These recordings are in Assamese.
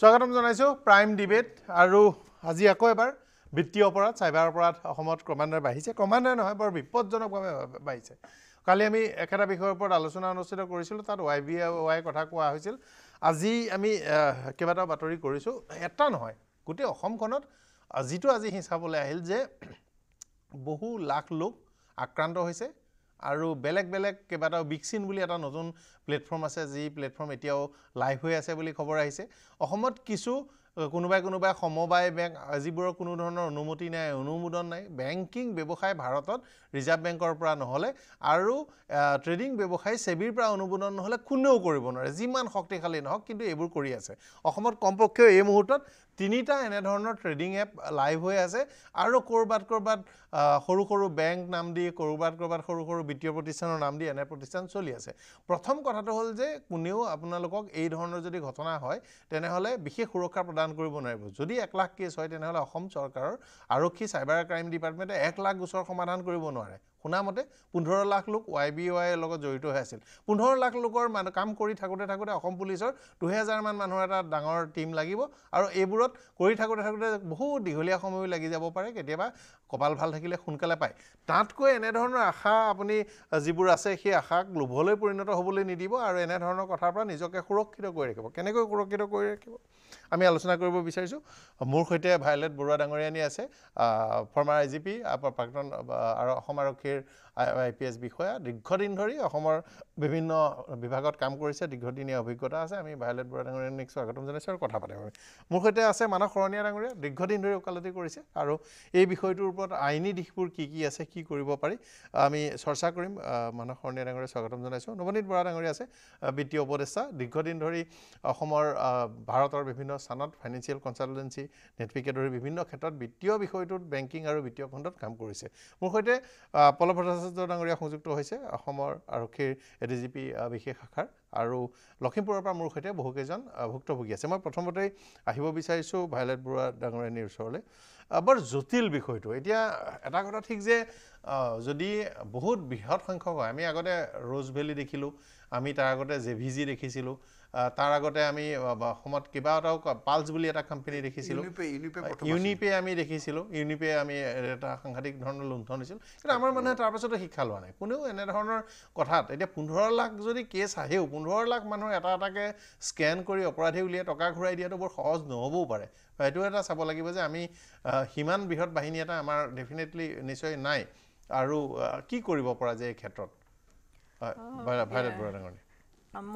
স্বাগতম জানাইছো প্ৰাইম ডিবেট আৰু আজি আকৌ এবাৰ বৃত্তি অপৰাধ সাইবাৰ অপৰাধ অসমত ক্ৰমান্বয়ে বাঢ়িছে ক্ৰমান্বয়ে নহয় বৰ বিপদজনকভাৱে বাঢ়িছে কালি আমি একটা বিষয়েৰ ওপৰ আলোচনা অনুষ্ঠিত কৰিছিলোঁ তাত ওয়াই বি ওয়াই কথা কোৱা হৈছিল আজি আমি কেইবাটাও বাতৰি কৰিছোঁ এটা নহয় গোটেই অসমখনত যিটো আজি হিচাবলৈ আহিল যে বহু লাখ লোক আক্রান্ত হৈছে আৰু বেলেগ বেলেগ কেইবাটাও বিকচিন বুলি এটা নতুন প্লেটফৰ্ম আছে যি প্লেটফৰ্ম এতিয়াও লাইভ হৈ আছে বুলি খবৰ আহিছে অসমত কিছু কোনোবাই কোনোবাই সমবায় বেংক যিবোৰৰ কোনো ধৰণৰ অনুমতি নাই অনুমোদন নাই বেংকিং ব্যৱসায় ভাৰতত ৰিজাৰ্ভ বেংকৰ পৰা নহ'লে আৰু ট্ৰেডিং ব্যৱসায় ছেবিৰ পৰা অনুমোদন নহ'লে কোনেও কৰিব নোৱাৰে যিমান শক্তিশালী নহওক কিন্তু এইবোৰ কৰি আছে অসমত কমপক্ষেও এই মুহূৰ্তত তিনিটা এনেধৰণৰ ট্ৰেডিং এপ লাইভ হৈ আছে আৰু ক'ৰবাত ক'ৰবাত সৰু সৰু বেংক নাম দি ক'ৰবাত ক'ৰবাত সৰু সৰু বিত্তীয় প্ৰতিষ্ঠানৰ নাম দি এনে প্ৰতিষ্ঠান চলি আছে প্ৰথম কথাটো হ'ল যে কোনেও আপোনালোকক এই ধৰণৰ যদি ঘটনা হয় তেনেহ'লে বিশেষ সুৰক্ষা প্ৰদান কৰিব নোৱাৰিব যদি এক লাখ কেছ হয় তেনেহ'লে অসম চৰকাৰৰ আৰক্ষী চাইবাৰ ক্ৰাইম ডিপাৰ্টমেণ্টে এক লাখ গোচৰ সমাধান কৰিব নোৱাৰে শুনা মতে পোন্ধৰ লাখ লোক ৱাই বি ৱাইৰ লগত জড়িত হৈ আছিল পোন্ধৰ লাখ লোকৰ মানুহ কাম কৰি থাকোঁতে থাকোঁতে অসম পুলিচৰ দুহেজাৰমান মানুহৰ এটা ডাঙৰ টীম লাগিব আৰু এইবোৰত কৰি থাকোঁতে থাকোঁতে বহুত দীঘলীয়া সময়ো লাগি যাব পাৰে কেতিয়াবা কপাল ভাল থাকিলে সোনকালে পায় তাতকৈ এনেধৰণৰ আশা আপুনি যিবোৰ আছে সেই আশাক লোভলৈ পৰিণত হ'বলৈ নিদিব আৰু এনেধৰণৰ কথাৰ পৰা নিজকে সুৰক্ষিত কৰি ৰাখিব কেনেকৈ সুৰক্ষিত কৰি ৰাখিব আমি আলোচনা কৰিব বিচাৰিছোঁ মোৰ সৈতে ভায়লেট বৰুৱা ডাঙৰীয়ানী আছে ফৰ্মাৰ আই জি পি প্ৰাক্তন আৰু অসম আৰক্ষীৰ আই পি এছ বিষয়া দীৰ্ঘদিন ধৰি অসমৰ বিভিন্ন বিভাগত কাম কৰিছে দীৰ্ঘদিনীয়া অভিজ্ঞতা আছে আমি ভায়লেট বৰুৱা ডাঙৰীয়ানীক স্বাগতম জনাইছোঁ আৰু কথা পাতিম আমি মোৰ সৈতে আছে মানস শৰণীয়া ডাঙৰীয়া দীৰ্ঘদিন ধৰি ওকালতি কৰিছে আৰু এই বিষয়টোৰ ওপৰত আইনী দিশবোৰ কি কি আছে কি কৰিব পাৰি আমি চৰ্চা কৰিম মানস শৰণীয়া ডাঙৰীয়া স্বাগতম জনাইছোঁ নৱনীত বৰা ডাঙৰীয়া আছে বিত্তীয় উপদেষ্টা দীৰ্ঘদিন ধৰি অসমৰ ভাৰতৰ বিভিন্ন স্থানত ফাইনেন্সিয়েল কনচালটেঞ্চি নেটৱৰ্কে ধৰি বিভিন্ন ক্ষেত্ৰত বিত্তীয় বিষয়টোত বেংকিং আৰু বিত্তীয় খণ্ডত কাম কৰিছে মোৰ সৈতে পল্লৱ ভট্টাচাৰ্য ডাঙৰীয়া সংযুক্ত হৈছে অসমৰ আৰক্ষীৰ এ ডি জি পি বিশেষ শাখাৰ আৰু লখিমপুৰৰ পৰা মোৰ সৈতে বহুকেইজন ভুক্তভোগী আছে মই প্ৰথমতেই আহিব বিচাৰিছোঁ ভায়লেট বৰুৱা ডাঙৰীয়ানীৰ ওচৰলৈ বৰ জটিল বিষয়টো এতিয়া এটা কথা ঠিক যে যদি বহুত বৃহৎ সংখ্যক হয় আমি আগতে ৰোজ ভেলি দেখিলোঁ আমি তাৰ আগতে জে ভি জি দেখিছিলোঁ তাৰ আগতে আমি অসমত কিবা এটাও পালছ বুলি এটা কোম্পানী দেখিছিলোঁ ইউনিপে আমি দেখিছিলোঁ ইউনিপে আমি এটা সাংঘাতিক ধৰণৰ লুণ্ঠন হৈছিল কিন্তু আমাৰ মানুহে তাৰ শিক্ষা লোৱা নাই কোনেও এনেধৰণৰ কথাত এতিয়া পোন্ধৰ লাখ যদি কেছ আহেও পোন্ধৰ লাখ মানুহ এটা এটাকৈ স্কেন কৰি অপৰাধী উলিয়াই টকা ঘূৰাই দিয়াটো বৰ সহজ নহ'বও পাৰে এইটো এটা চাব লাগিব যে আমি সিমান বৃহৎ বাহিনী এটা আমাৰ ডেফিনেটলি নিশ্চয় নাই আৰু কি কৰিব পৰা যায় এই ক্ষেত্ৰত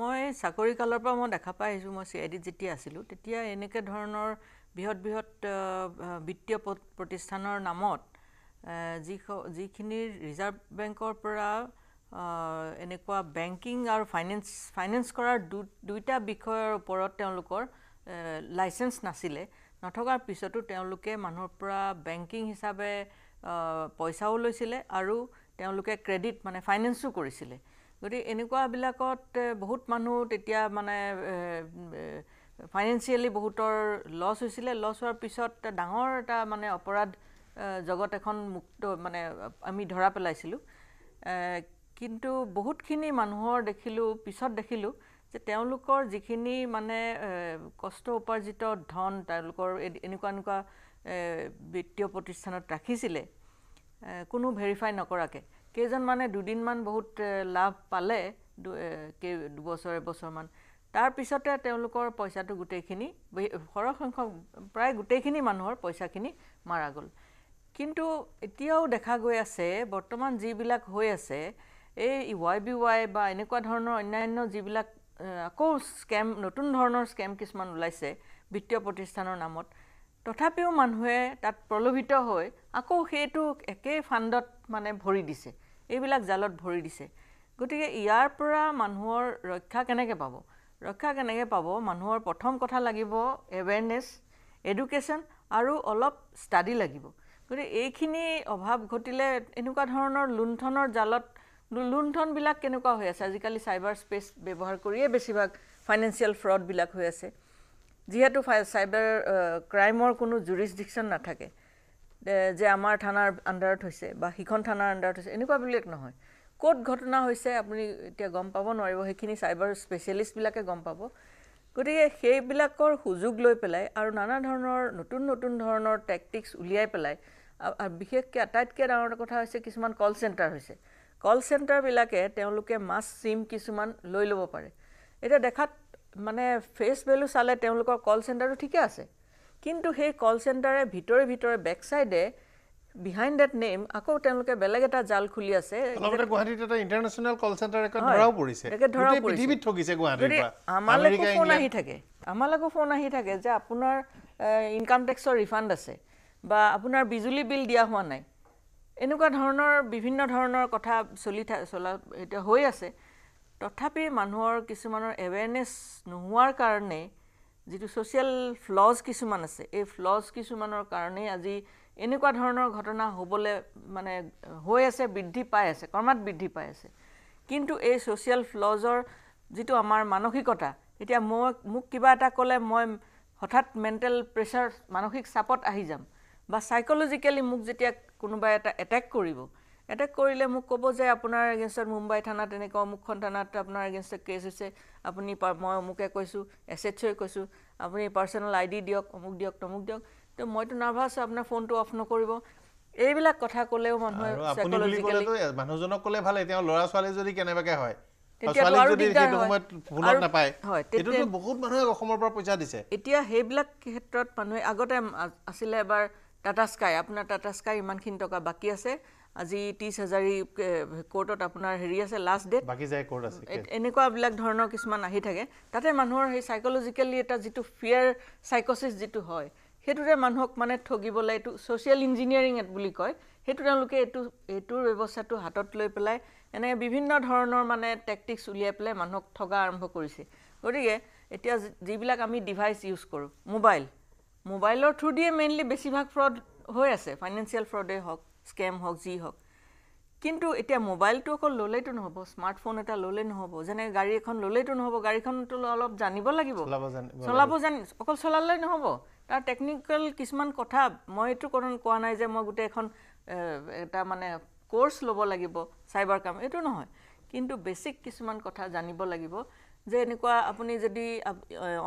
মই চাকৰি কালৰ পৰা মই দেখা পাই আহিছোঁ মই চি আই ডিত যেতিয়া আছিলোঁ তেতিয়া এনেকৈ ধৰণৰ বৃহৎ বৃহৎ বিত্তীয় প্ৰতিষ্ঠানৰ নামত যি যিখিনি ৰিজাৰ্ভ বেংকৰ পৰা এনেকুৱা বেংকিং আৰু ফাইনেন্স ফাইনেন্স কৰাৰ দুটা বিষয়ৰ ওপৰত তেওঁলোকৰ লাইচেঞ্চ নাছিলে নথকাৰ পিছতো তেওঁলোকে মানুহৰ পৰা বেংকিং হিচাপে পইচাও লৈছিলে আৰু তেওঁলোকে ক্ৰেডিট মানে ফাইনেন্সো কৰিছিলে গতিকে এনেকুৱাবিলাকত বহুত মানুহ তেতিয়া মানে ফাইনেন্সিয়েলি বহুতৰ লছ হৈছিলে লছ হোৱাৰ পিছত ডাঙৰ এটা মানে অপৰাধ জগত এখন মুক্ত মানে আমি ধৰা পেলাইছিলোঁ কিন্তু বহুতখিনি মানুহৰ দেখিলোঁ পিছত দেখিলোঁ যে তেওঁলোকৰ যিখিনি মানে কষ্ট উপাৰ্জিত ধন তেওঁলোকৰ এনেকুৱা এনেকুৱা বিত্তীয় প্ৰতিষ্ঠানত ৰাখিছিলে কোনো ভেৰিফাই নকৰাকৈ কেইজনমানে দুদিনমান বহুত লাভ পালে কেই দুবছৰ এবছৰমান তাৰপিছতে তেওঁলোকৰ পইচাটো গোটেইখিনি সৰহসংখ্যক প্ৰায় গোটেইখিনি মানুহৰ পইচাখিনি মাৰা গ'ল কিন্তু এতিয়াও দেখা গৈ আছে বৰ্তমান যিবিলাক হৈ আছে এই ৱাই বি ৱাই বা এনেকুৱা ধৰণৰ অন্যান্য যিবিলাক আকৌ স্কেম নতুন ধৰণৰ স্কেম কিছুমান ওলাইছে বিত্তীয় প্ৰতিষ্ঠানৰ নামত তথাপিও মানুহে তাত প্ৰলোভিত হৈ আকৌ সেইটো একেই ফাণ্ডত মানে ভৰি দিছে এইবিলাক জালত ভৰি দিছে গতিকে ইয়াৰ পৰা মানুহৰ ৰক্ষা কেনেকৈ পাব ৰক্ষা কেনেকৈ পাব মানুহৰ প্ৰথম কথা লাগিব এৱেৰনেছ এডুকেশ্যন আৰু অলপ ষ্টাডি লাগিব গতিকে এইখিনি অভাৱ ঘটিলে এনেকুৱা ধৰণৰ লুণ্ঠনৰ জালত লুণ্ঠনবিলাক কেনেকুৱা হৈ আছে আজিকালি চাইবাৰ স্পেচ ব্যৱহাৰ কৰিয়ে বেছিভাগ ফাইনেন্সিয়েল ফ্ৰডবিলাক হৈ আছে যিহেতু চাইবাৰ ক্ৰাইমৰ কোনো জুৰিষ্টিকশ্যন নাথাকে যে আমাৰ থানাৰ আণ্ডাৰত হৈছে বা সিখন থানাৰ আণ্ডাৰত হৈছে এনেকুৱাবিলাক নহয় ক'ত ঘটনা হৈছে আপুনি এতিয়া গম পাব নোৱাৰিব সেইখিনি চাইবাৰ স্পেচিয়েলিষ্টবিলাকে গম পাব গতিকে সেইবিলাকৰ সুযোগ লৈ পেলাই আৰু নানা ধৰণৰ নতুন নতুন ধৰণৰ টেকটিক্স উলিয়াই পেলাই বিশেষকৈ আটাইতকৈ ডাঙৰ কথা হৈছে কিছুমান কল চেণ্টাৰ হৈছে কল চেণ্টাৰবিলাকে তেওঁলোকে মাছ চিম কিছুমান লৈ ল'ব পাৰে এতিয়া দেখাত মানে ফেচ ভেলু চালে তেওঁলোকৰ কল চেণ্টাৰটো ঠিকে আছে কিন্তু সেই কল চেণ্টাৰে ভিতৰে ভিতৰে বেক চাইডে বিহাইণ্ড ডেট নেম আকৌ তেওঁলোকে বেলেগ এটা জাল খুলি আছে আমালৈকো আমালৈকো ফোন আহি থাকে যে আপোনাৰ ইনকাম টেক্সৰ ৰিফাণ্ড আছে বা আপোনাৰ বিজুলী বিল দিয়া হোৱা নাই এনেকুৱা ধৰণৰ বিভিন্ন ধৰণৰ কথা চলি থা চলা এতিয়া হৈ আছে তথাপি মানুহৰ কিছুমানৰ এৱেৰনেছ নোহোৱাৰ কাৰণে যিটো ছ'চিয়েল ফ্লজ কিছুমান আছে এই ফ্লজ কিছুমানৰ কাৰণেই আজি এনেকুৱা ধৰণৰ ঘটনা হ'বলৈ মানে হৈ আছে বৃদ্ধি পাই আছে কৰ্মাত বৃদ্ধি পাই আছে কিন্তু এই ছ'চিয়েল ফ্লজৰ যিটো আমাৰ মানসিকতা এতিয়া মই মোক কিবা এটা ক'লে মই হঠাৎ মেণ্টেল প্ৰেছাৰ মানসিক চাপত আহি যাম বা চাইক'লজিকেলি মোক যেতিয়া কোনোবাই এটা এটেক কৰিব এটেক কৰিলে মোক ক'ব যে আপোনাৰ এগেইনষ্টত মুম্বাই থানাত এনেকুৱা অমুকখন থানাত আপোনাৰ এগেইনষ্টত কেছ হৈছে আপুনি মই অমুকে কৈছোঁ এছ এইচ অ'ই কৈছোঁ আপুনি পাৰ্চনেল আই ডি দিয়ক অমুক দিয়ক তমুক দিয়ক তো মইতো নাৰ্ভাছ হয় আপোনাৰ ফোনটো অফ নকৰিব এইবিলাক কথা ক'লেও মানুহে মানুহজনক ক'লে ভালেই তেওঁ ল'ৰা ছোৱালী যদি কেনেবাকৈ হয় এতিয়া সেইবিলাক ক্ষেত্ৰত মানুহে আগতে আছিলে এবাৰ টাটা স্কাই আপোনাৰ টাটা স্কাই ইমানখিনি টকা বাকী আছে আজি ত্ৰিছ হাজাৰী কোৰ্টত আপোনাৰ হেৰি আছে লাষ্ট ডেট আছে এনেকুৱাবিলাক ধৰণৰ কিছুমান আহি থাকে তাতে মানুহৰ সেই চাইক'লজিকেলি এটা যিটো ফিয়াৰ চাইক'চিছ যিটো হয় সেইটোতে মানুহক মানে ঠগিবলৈ এইটো ছ'চিয়েল ইঞ্জিনিয়াৰিং বুলি কয় সেইটো তেওঁলোকে এইটো এইটোৰ ব্যৱস্থাটো হাতত লৈ পেলাই এনেকৈ বিভিন্ন ধৰণৰ মানে টেকটিক্স উলিয়াই পেলাই মানুহক ঠগা আৰম্ভ কৰিছে গতিকে এতিয়া যিবিলাক আমি ডিভাইচ ইউজ কৰোঁ মোবাইল মোবাইলৰ থ্ৰুদিয়ে মেইনলি বেছিভাগ ফ্ৰড হৈ আছে ফাইনেন্সিয়েল ফ্ৰডেই হওক স্কেম হওক যি হওক কিন্তু এতিয়া মোবাইলটো অকল ল'লেইতো নহ'ব স্মাৰ্টফোন এটা ল'লেই নহ'ব যেনে গাড়ী এখন ল'লেইতো নহ'ব গাড়ীখনতো অলপ জানিব লাগিব চলাব জানি অকল চলালেই নহ'ব তাৰ টেকনিকেল কিছুমান কথা মই এইটো কোৱা নাই যে মই গোটেই এখন এটা মানে কৰ্ছ ল'ব লাগিব চাইবাৰ কাম এইটো নহয় কিন্তু বেছিক কিছুমান কথা জানিব লাগিব যে এনেকুৱা আপুনি যদি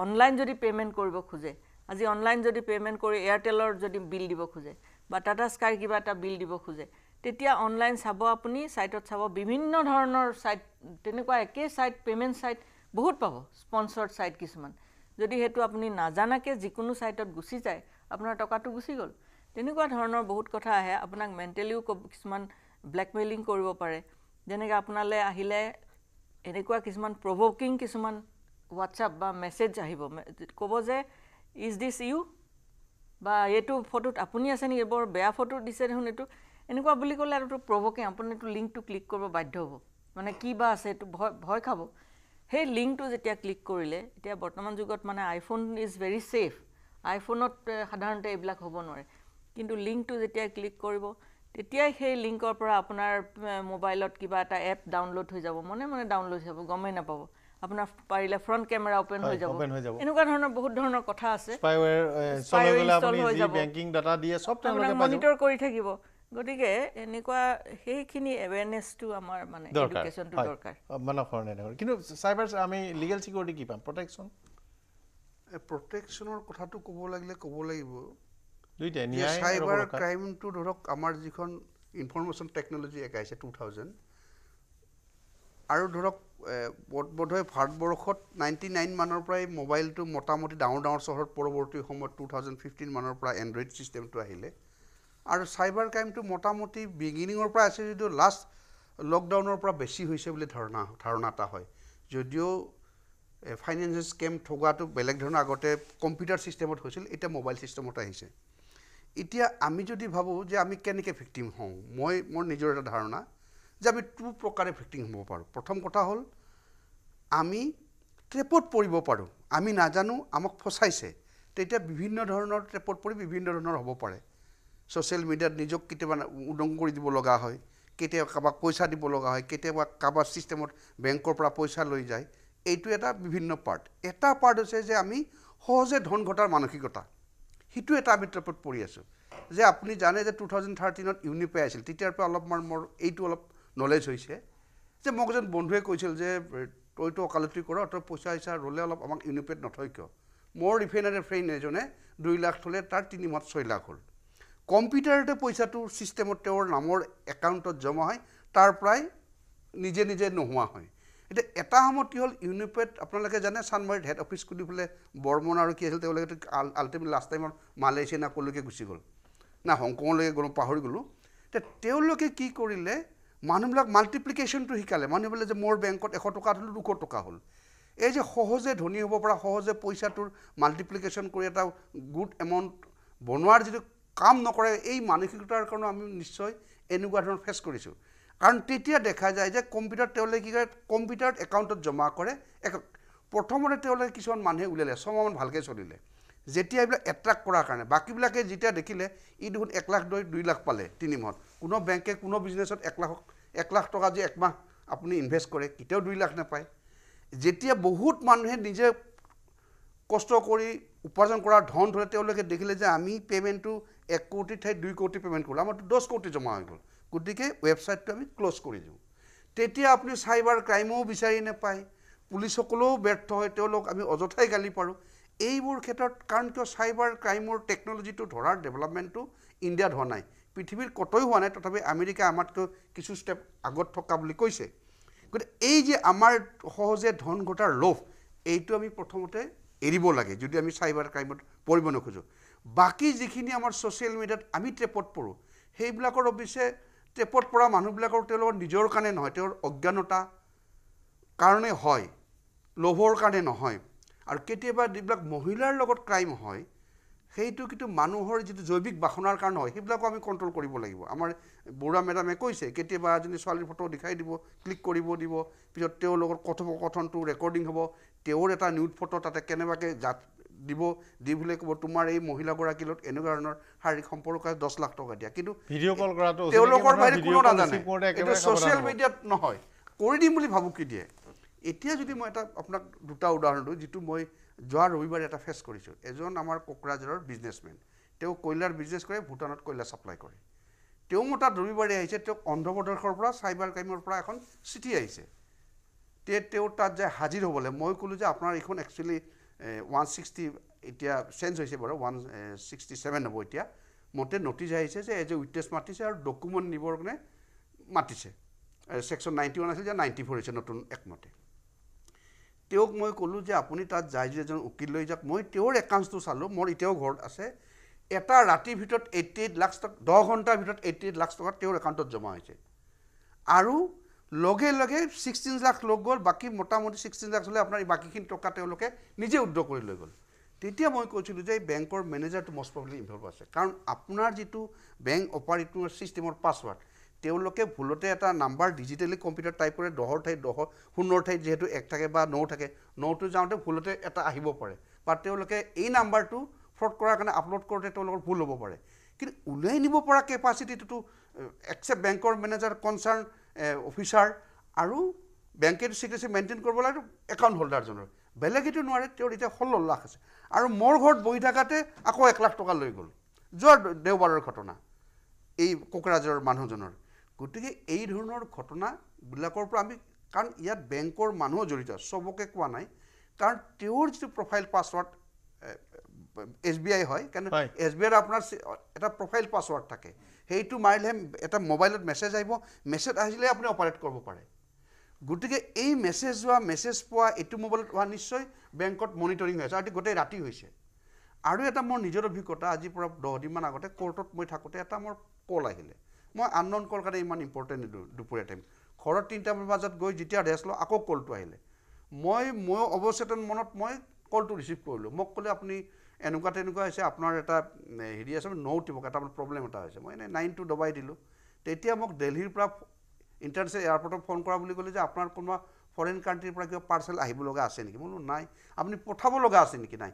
অনলাইন যদি পে'মেণ্ট কৰিব খোজে আজি অনলাইন যদি পে'মেণ্ট কৰি এয়াৰটেলৰ যদি বিল দিব খোজে বা টাটা স্কাইৰ কিবা এটা বিল দিব খোজে তেতিয়া অনলাইন চাব আপুনি ছাইটত চাব বিভিন্ন ধৰণৰ ছাইট তেনেকুৱা একেই ছাইট পে'মেণ্ট ছাইট বহুত পাব স্পনচৰ ছাইট কিছুমান যদি সেইটো আপুনি নাজানাকৈ যিকোনো ছাইটত গুচি যায় আপোনাৰ টকাটো গুচি গ'ল তেনেকুৱা ধৰণৰ বহুত কথা আহে আপোনাক মেণ্টেলিও ক'ব কিছুমান ব্লেকমেইলিং কৰিব পাৰে যেনেকৈ আপোনালৈ আহিলে এনেকুৱা কিছুমান প্ৰভকিং কিছুমান হোৱাটছআপ বা মেছেজ আহিব ক'ব যে ইজ দিছ ইউ বা এইটো ফটোত আপুনি আছে নেকি বৰ বেয়া ফটো দিছে দেখোন এইটো এনেকুৱা বুলি ক'লে আৰুতো প্ৰভকে আপুনি এইটো লিংকটো ক্লিক কৰিব বাধ্য হ'ব মানে কি বা আছে এইটো ভয় ভয় খাব সেই লিংকটো যেতিয়া ক্লিক কৰিলে এতিয়া বৰ্তমান যুগত মানে আইফোন ইজ ভেৰি ছেফ আইফোনত সাধাৰণতে এইবিলাক হ'ব নোৱাৰে কিন্তু লিংকটো যেতিয়া ক্লিক কৰিব তেতিয়াই সেই লিংকৰ পৰা আপোনাৰ মোবাইলত কিবা এটা এপ ডাউনলোড হৈ যাব মনে মনে ডাউনলোড হৈ যাব গমেই নাপাব আপোনাৰ পাৰিলে ফ্ৰণ্ট কেমেৰা অপেন হৈ যাব এনেকুৱা ধৰণৰ বহুত ধৰণৰ কথা আছে মনিটৰ কৰি থাকিব গতিকে এনেকুৱা সেইখিনি এৱেৰনেছটো আমাৰ মানে কিন্তু চাইবাৰ আমি লিগেল চিকিউৰিটি কি পাম প্ৰটেকশ্যন প্ৰটেকশ্যনৰ কথাটো ক'ব লাগিলে ক'ব লাগিব চাইবাৰ ক্ৰাইমটো ধৰক আমাৰ যিখন ইনফৰ্মেশ্যন টেকন'লজি একাইছে টু থাউজেণ্ড আৰু ধৰক বোধহয় ভাৰতবৰ্ষত নাইণ্টি নাইন মানৰ পৰাই মোবাইলটো মোটামুটি ডাঙৰ ডাঙৰ চহৰত পৰৱৰ্তী সময়ত টু থাউজেণ্ড ফিফটিন মানৰ পৰা এণ্ড্ৰইড ছিষ্টেমটো আহিলে আৰু চাইবাৰ ক্ৰাইমটো মোটামুটি বিগিনিঙৰ পৰা আছে যদিও লাষ্ট লকডাউনৰ পৰা বেছি হৈছে বুলি ধাৰণা ধাৰণা এটা হয় যদিও ফাইনেন্সিয়েল স্কেম থকাটো বেলেগ ধৰণৰ আগতে কম্পিউটাৰ ছিষ্টেমত হৈছিল এতিয়া মোবাইল ছিষ্টেমত আহিছে এতিয়া আমি যদি ভাবোঁ যে আমি কেনেকৈ ভিক্টিম হওঁ মই মোৰ নিজৰ এটা ধাৰণা যে আমি টু প্ৰকাৰে ভিক্টিং হ'ব পাৰোঁ প্ৰথম কথা হ'ল আমি ট্ৰেপত পৰিব পাৰোঁ আমি নাজানো আমাক ফচাইছে তেতিয়া বিভিন্ন ধৰণৰ ট্ৰেপত পৰি বিভিন্ন ধৰণৰ হ'ব পাৰে ছ'চিয়েল মিডিয়াত নিজক কেতিয়াবা উদং কৰি দিব লগা হয় কেতিয়াবা কাৰোবাক পইচা দিব লগা হয় কেতিয়াবা কাৰোবাৰ ছিষ্টেমত বেংকৰ পৰা পইচা লৈ যায় এইটো এটা বিভিন্ন পাৰ্ট এটা পাৰ্ট হৈছে যে আমি সহজে ধন ঘটাৰ মানসিকতা সেইটো এটা আমি ট্ৰেপত পৰি আছোঁ যে আপুনি জানে যে টু থাউজেণ্ড থাৰ্টিনত ইউনিপিআই আছিল তেতিয়াৰ পৰা অলপমান মোৰ এইটো অলপ নলেজ হৈছে যে মোক এজন বন্ধুৱে কৈছিল যে তইতো অকালতি কৰ তই পইচা ইচা ৰ'লে অলপ আমাক ইউনিপেড নথয় কিয় মোৰ ৰিফাইনাৰী ফ্ৰেণ্ড এজনে দুই লাখ থ'লে তাৰ তিনি মাহত ছয় লাখ হ'ল কম্পিউটাৰতে পইচাটো ছিষ্টেমত তেওঁৰ নামৰ একাউণ্টত জমা হয় তাৰ পৰাই নিজে নিজে নোহোৱা হয় এতিয়া এটা সময়ত কি হ'ল ইউনিপেড আপোনালোকে জানে চানমাৰীত হেড অফিচ খুলি পেলাই বৰ্মন আৰু কি আছিল তেওঁলোকে আল্টিমেট লাষ্ট টাইমত মালয়েছিয়া না ক'লৈকে গুচি গ'ল না হংকঙলৈকে গ'লোঁ পাহৰি গ'লোঁ এতিয়া তেওঁলোকে কি কৰিলে মানুহবিলাক মাল্টিপ্লিকেশ্যনটো শিকালে মানুহে বোলে যে মোৰ বেংকত এশ টকা হ'লোঁ দুশ টকা হ'ল এই যে সহজে ধনী হ'ব পৰা সহজে পইচাটোৰ মাল্টিপ্লিকেশ্যন কৰি এটা গুড এমাউণ্ট বনোৱাৰ যিটো কাম নকৰে এই মানসিকতাৰ কাৰণে আমি নিশ্চয় এনেকুৱা ধৰণৰ ফেচ কৰিছোঁ কাৰণ তেতিয়া দেখা যায় যে কম্পিউটাৰত তেওঁলোকে কি কৰে কম্পিউটাৰত একাউণ্টত জমা কৰে প্ৰথমতে তেওঁলোকে কিছুমান মানুহে উলিয়ালে ছমাহমান ভালকৈ চলিলে যেতিয়া এইবিলাক এট্ৰেক্ট কৰাৰ কাৰণে বাকীবিলাকে যেতিয়া দেখিলে ই দেখোন এক লাখ দৈ দুই লাখ পালে তিনিমাহত কোনো বেংকে কোনো বিজনেছত এক লাখ এক লাখ টকা যে একমাহ আপুনি ইনভেষ্ট কৰে কেতিয়াও দুই লাখ নাপায় যেতিয়া বহুত মানুহে নিজে কষ্ট কৰি উপাৰ্জন কৰাৰ ধন ধৰে তেওঁলোকে দেখিলে যে আমি পে'মেণ্টটো এক কোটি ঠাইত দুই কোটি পে'মেণ্ট কৰিলোঁ আমাৰতো দহ কোটি জমা হৈ গ'ল গতিকে ৱেবছাইটটো আমি ক্ল'জ কৰি দিওঁ তেতিয়া আপুনি চাইবাৰ ক্ৰাইমো বিচাৰি নাপায় পুলিচসকলেও ব্যৰ্থ হয় তেওঁলোক আমি অযথাই গালি পাৰোঁ এইবোৰ ক্ষেত্ৰত কাৰণ কিয় চাইবাৰ ক্ৰাইমৰ টেকন'লজিটো ধৰাৰ ডেভেলপমেণ্টটো ইণ্ডিয়াত হোৱা নাই পৃথিৱীৰ কতো হোৱা নাই তথাপি আমেৰিকা আমাতকৈ কিছু ষ্টেপ আগত থকা বুলি কৈছে গতিকে এই যে আমাৰ সহজে ধন ঘটাৰ লোভ এইটো আমি প্ৰথমতে এৰিব লাগে যদি আমি চাইবাৰ ক্ৰাইমত পৰিব নোখোজোঁ বাকী যিখিনি আমাৰ ছ'চিয়েল মিডিয়াত আমি ট্ৰেপত পৰোঁ সেইবিলাকৰ অৱশ্যে ট্ৰেপত পৰা মানুহবিলাকৰ তেওঁলোকৰ নিজৰ কাৰণে নহয় তেওঁৰ অজ্ঞানতা কাৰণে হয় লোভৰ কাৰণে নহয় আৰু কেতিয়াবা যিবিলাক মহিলাৰ লগত ক্ৰাইম হয় সেইটো কিন্তু মানুহৰ যিটো জৈৱিক বাসনাৰ কাৰণে হয় সেইবিলাকো আমি কণ্ট্ৰল কৰিব লাগিব আমাৰ বৰুৱা মেডামে কৈছে কেতিয়াবা এজনী ছোৱালীৰ ফটো দেখাই দিব ক্লিক কৰিব দিব পিছত তেওঁৰ লগত কথোপকথনটো ৰেকৰ্ডিং হ'ব তেওঁৰ এটা নিউজ ফটো তাতে কেনেবাকৈ জাত দিব দি বুলি ক'ব তোমাৰ এই মহিলাগৰাকীৰ লগত এনেকুৱা ধৰণৰ শাৰীৰিক সম্পৰ্ক আছে দহ লাখ টকা দিয়া কিন্তু ভিডিঅ' কল কৰাটো তেওঁলোকৰ বাহিৰে কোনো নাজানে এইটো ছ'চিয়েল মিডিয়াত নহয় কৰি দিম বুলি ভাবোঁ কি দিয়ে এতিয়া যদি মই এটা আপোনাক দুটা উদাহৰণ দিওঁ যিটো মই যোৱা ৰবিবাৰে এটা ফেচ কৰিছোঁ এজন আমাৰ কোকৰাঝাৰৰ বিজনেছমেন তেওঁ কয়লাৰ বিজনেছ কৰে ভূটানত কয়লা ছাপ্লাই কৰে তেওঁ মোৰ তাত ৰবিবাৰে আহিছে তেওঁক অন্ধ্ৰপ্ৰদেশৰ পৰা চাইবাৰ ক্ৰাইমৰ পৰা এখন চিঠি আহিছে তে তেওঁ তাত যে হাজিৰ হ'বলৈ মই ক'লোঁ যে আপোনাৰ এইখন একচুৱেলি ওৱান ছিক্সটি এতিয়া চেঞ্জ হৈছে বাৰু ওৱান ছিক্সটি ছেভেন হ'ব এতিয়া মতে নটিজ আহিছে যে এজ এ উইটনেছ মাতিছে আৰু ডকুমেণ্ট নিবৰ কাৰণে মাতিছে ছেকশ্যন নাইণ্টি ওৱান আছিল যে নাইণ্টি ফ'ৰ হৈছে নতুন একমতে তেওঁক মই ক'লোঁ যে আপুনি তাত যায় যদি এজন উকিল লৈ যাওক মই তেওঁৰ একাউণ্টছটো চালোঁ মোৰ এতিয়াও ঘৰত আছে এটা ৰাতিৰ ভিতৰত এইট্টি এইট লাখ টকা দহ ঘণ্টাৰ ভিতৰত এইট্টি এইট লাখ টকা তেওঁৰ একাউণ্টত জমা হৈছে আৰু লগে লগে ছিক্সটিন লাখ লগ গ'ল বাকী মোটামুটি ছিক্সটিন লাখ হ'লে আপোনাৰ বাকীখিনি টকা তেওঁলোকে নিজে উদ্ধ কৰি লৈ গ'ল তেতিয়া মই কৈছিলোঁ যে এই বেংকৰ মেনেজাৰটো মষ্ট প্ৰব্লেম ইনভলভ আছে কাৰণ আপোনাৰ যিটো বেংক অপাৰেটিঙৰ ছিষ্টেমৰ পাছৱৰ্ড তেওঁলোকে ভুলতে এটা নাম্বাৰ ডিজিটেলি কম্পিউটাৰ টাইপ কৰে দহৰ ঠাইত দহ শূন্যৰ ঠাইত যিহেতু এক থাকে বা ন থাকে নটো যাওঁতে ভুলতে এটা আহিব পাৰে বা তেওঁলোকে এই নাম্বাৰটো ফ্ৰড কৰাৰ কাৰণে আপলোড কৰোঁতে তেওঁলোকৰ ভুল হ'ব পাৰে কিন্তু উলিয়াই নিব পৰা কেপাচিটিটোতো একচেপ্ট বেংকৰ মেনেজাৰ কনচাৰ্ণ অফিচাৰ আৰু বেংকেটো চিকিৎসা মেইনটেইন কৰিব লাগে একাউণ্ট হোল্ডাৰজনৰ বেলেগ এইটো নোৱাৰে তেওঁৰ এতিয়া ষোল্ল লাখ আছে আৰু মোৰ ঘৰত বহি থাকোঁতে আকৌ এক লাখ টকা লৈ গ'ল যোৱা দেওবাৰৰ ঘটনা এই কোকৰাজৰ মানুহজনৰ গতিকে এই ধৰণৰ ঘটনাবিলাকৰ পৰা আমি কাৰণ ইয়াত বেংকৰ মানুহ জড়িত চবকে কোৱা নাই কাৰণ তেওঁৰ যিটো profile password S B I হয় কাৰণ এছ বি আইৰ আপোনাৰ এটা প্ৰফাইল পাছৱৰ্ড থাকে সেইটো মাৰিলেহে এটা মোবাইলত মেছেজ আহিব মেছেজ আহিলে আপুনি অপাৰেট কৰিব পাৰে গতিকে এই মেছেজ হোৱা মেছেজ পোৱা এইটো মোবাইলত হোৱা নিশ্চয় বেংকত মনিটৰিং হৈ আছে আৰু গোটেই ৰাতি হৈছে আৰু এটা মোৰ নিজৰ অভিজ্ঞতা আজিৰ পৰা দহদিনমান আগতে কোৰ্টত মই থাকোঁতে এটা মোৰ কল আহিলে মই আননন কল কাৰণে ইমান ইম্পৰ্টেণ্ট নিদিওঁ দুপৰীয়া টাইম ঘৰত তিনিটামান বজাত গৈ যেতিয়া ৰেষ্ট লওঁ আকৌ কলটো আহিলে মই মই অৱচেতন মনত মই কলটো ৰিচিভ কৰিলোঁ মোক ক'লে আপুনি এনেকুৱা তেনেকুৱা হৈছে আপোনাৰ এটা হেৰি আছে ন নৌ উঠিব এটা মানে প্ৰব্লেম এটা হৈছে মই এনেই নাইনটো দবাই দিলোঁ তেতিয়া মোক দেলহিৰ পৰা ইণ্টাৰনেশ্যনেল এয়াৰপৰ্টত ফোন কৰা বুলি ক'লে যে আপোনাৰ কোনোবা ফৰেইন কাণ্ট্ৰিৰ পৰা কিবা পাৰ্চেল আহিব লগা আছে নেকি বোলো নাই আপুনি পঠাব লগা আছে নেকি নাই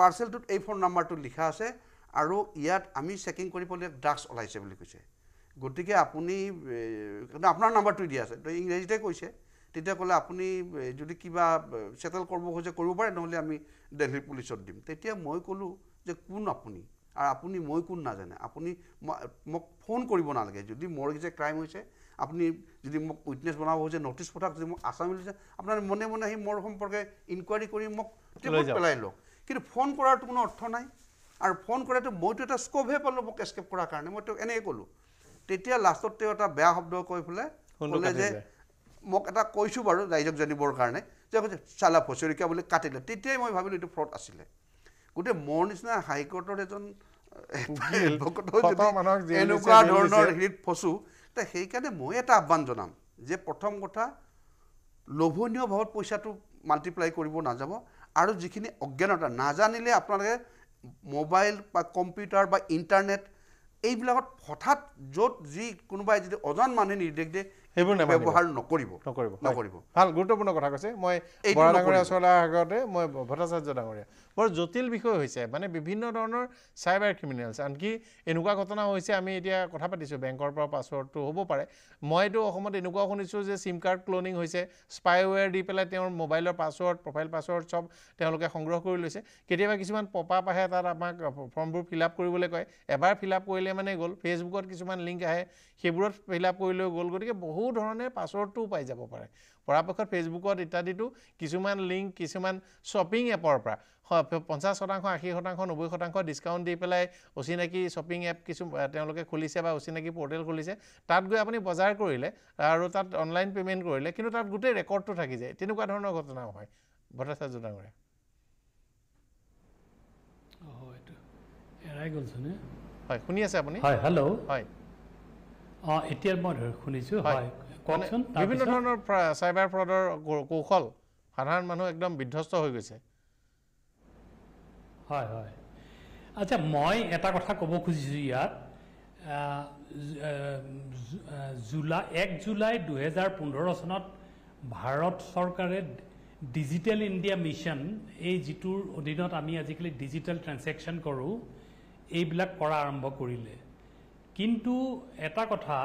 পাৰ্চেলটোত এই ফোন নাম্বাৰটো লিখা আছে আৰু ইয়াত আমি চেকিং কৰিবলৈ ড্ৰাগছ ওলাইছে বুলি কৈছে গতিকে আপুনি আপোনাৰ নাম্বাৰটো দিয়া আছে তো ইংৰাজীতে কৈছে তেতিয়া ক'লে আপুনি যদি কিবা ছেটেল কৰিব খোজে কৰিব পাৰে নহ'লে আমি দেলহিৰ পুলিচত দিম তেতিয়া মই ক'লোঁ যে কোন আপুনি আৰু আপুনি মই কোন নাজানে আপুনি মোক ফোন কৰিব নালাগে যদি মোৰ যে ক্ৰাইম হৈছে আপুনি যদি মোক উইটনেছ বনাব হৈছে নটিচ পঠাওক যদি মোক আছাম লৈছে আপোনাৰ মনে মনে আহি মোৰ সম্পৰ্কে ইনকুৱাৰী কৰি মোক পেলাই লওক কিন্তু ফোন কৰাৰতো কোনো অৰ্থ নাই আৰু ফোন কৰাটো মইতো এটা স্ক'পহে পালোঁ মোক এস্কেপ কৰাৰ কাৰণে মই তেওঁক এনেকৈ ক'লোঁ তেতিয়া লাষ্টত তেওঁ এটা বেয়া শব্দ কৈ পেলাই ক'লে যে মোক এটা কৈছোঁ বাৰু ৰাইজক জানিবৰ কাৰণে যে কৈছে চালা ফচৰিকা বুলি কাটিলে তেতিয়াই মই ভাবিলোঁ এইটো ফ্ৰড আছিলে গোটেই মোৰ নিচিনা হাইকৰ্টৰ এজন এনেকুৱা ধৰণৰ হেৰিত ফচোঁ তে সেইকাৰণে মই এটা আহ্বান জনাম যে প্ৰথম কথা লোভনীয় ভাৱত পইচাটো মাল্টিপ্লাই কৰিব নাযাব আৰু যিখিনি অজ্ঞানতা নাজানিলে আপোনালোকে মোবাইল বা কম্পিউটাৰ বা ইণ্টাৰনেট এইবিলাকত হঠাৎ য'ত যি কোনোবাই যদি অজান মানুহে নিৰ্দেশ দিয়ে সেইবোৰ ব্যৱহাৰ নকৰিব নকৰিব নকৰিব ভাল গুৰুত্বপূৰ্ণ কথা কৈছে মই ডাঙৰীয়া ওচৰলৈ আগতে মই ভট্টাচাৰ্য ডাঙৰীয়া বৰ জটিল বিষয় হৈছে মানে বিভিন্ন ধৰণৰ চাইবাৰ ক্ৰিমিনেলছ আনকি এনেকুৱা ঘটনা হৈছে আমি এতিয়া কথা পাতিছোঁ বেংকৰ পৰা পাছৱৰ্ডটো হ'ব পাৰে মইতো অসমত এনেকুৱা শুনিছোঁ যে চিম কাৰ্ড ক্লনিং হৈছে স্পাইৱেৰ দি পেলাই তেওঁৰ মোবাইলৰ পাছৱৰ্ড প্ৰফাইল পাছৱৰ্ড চব তেওঁলোকে সংগ্ৰহ কৰি লৈছে কেতিয়াবা কিছুমান পপাপ আহে তাত আমাক ফৰ্মবোৰ ফিল আপ কৰিবলৈ কয় এবাৰ ফিল আপ কৰিলে মানে গ'ল ফেচবুকত কিছুমান লিংক আহে সেইবোৰত ফিল আপ কৰি লৈ গ'ল গতিকে বহু ধৰণে পাছৱৰ্ডটোও পাই যাব পাৰে পৰাপক্ষত ফেচবুকত ইত্যাদিতো কিছুমান লিংক কিছুমান শ্বপিং এপৰ পৰা পঞ্চাছ শতাংশ আশী শতাংশ নব্বৈ শতাংশ ডিছকাউণ্ট দি পেলাই অচিনাকি শ্বপিং এপ কিছু তেওঁলোকে খুলিছে বা অচিনাকি পৰ্টেল খুলিছে তাত গৈ আপুনি বজাৰ কৰিলে আৰু তাত অনলাইন পে'মেণ্ট কৰিলে কিন্তু তাত গোটেই ৰেকৰ্ডটো থাকি যায় তেনেকুৱা ধৰণৰ ঘটনাও হয় ভট্টাচাৰ্য ডাঙৰে শুনি আছে আপুনি হয় হেল্ল' হয় অঁ এতিয়া মই শুনিছোঁ হয় কওকচোন বিভিন্ন ধৰণৰ চাইবাৰ ফ্ৰডৰ কৌশল সাধাৰণ মানুহ একদম বিধ্বস্ত হৈ গৈছে হয় হয় আচ্ছা মই এটা কথা ক'ব খুজিছোঁ ইয়াত জুলাই এক জুলাই দুহেজাৰ পোন্ধৰ চনত ভাৰত চৰকাৰে ডিজিটেল ইণ্ডিয়া মিছন এই যিটোৰ অধীনত আমি আজিকালি ডিজিটেল ট্ৰেঞ্চেকশ্যন কৰোঁ এইবিলাক কৰা আৰম্ভ কৰিলে কিন্তু এটা কথা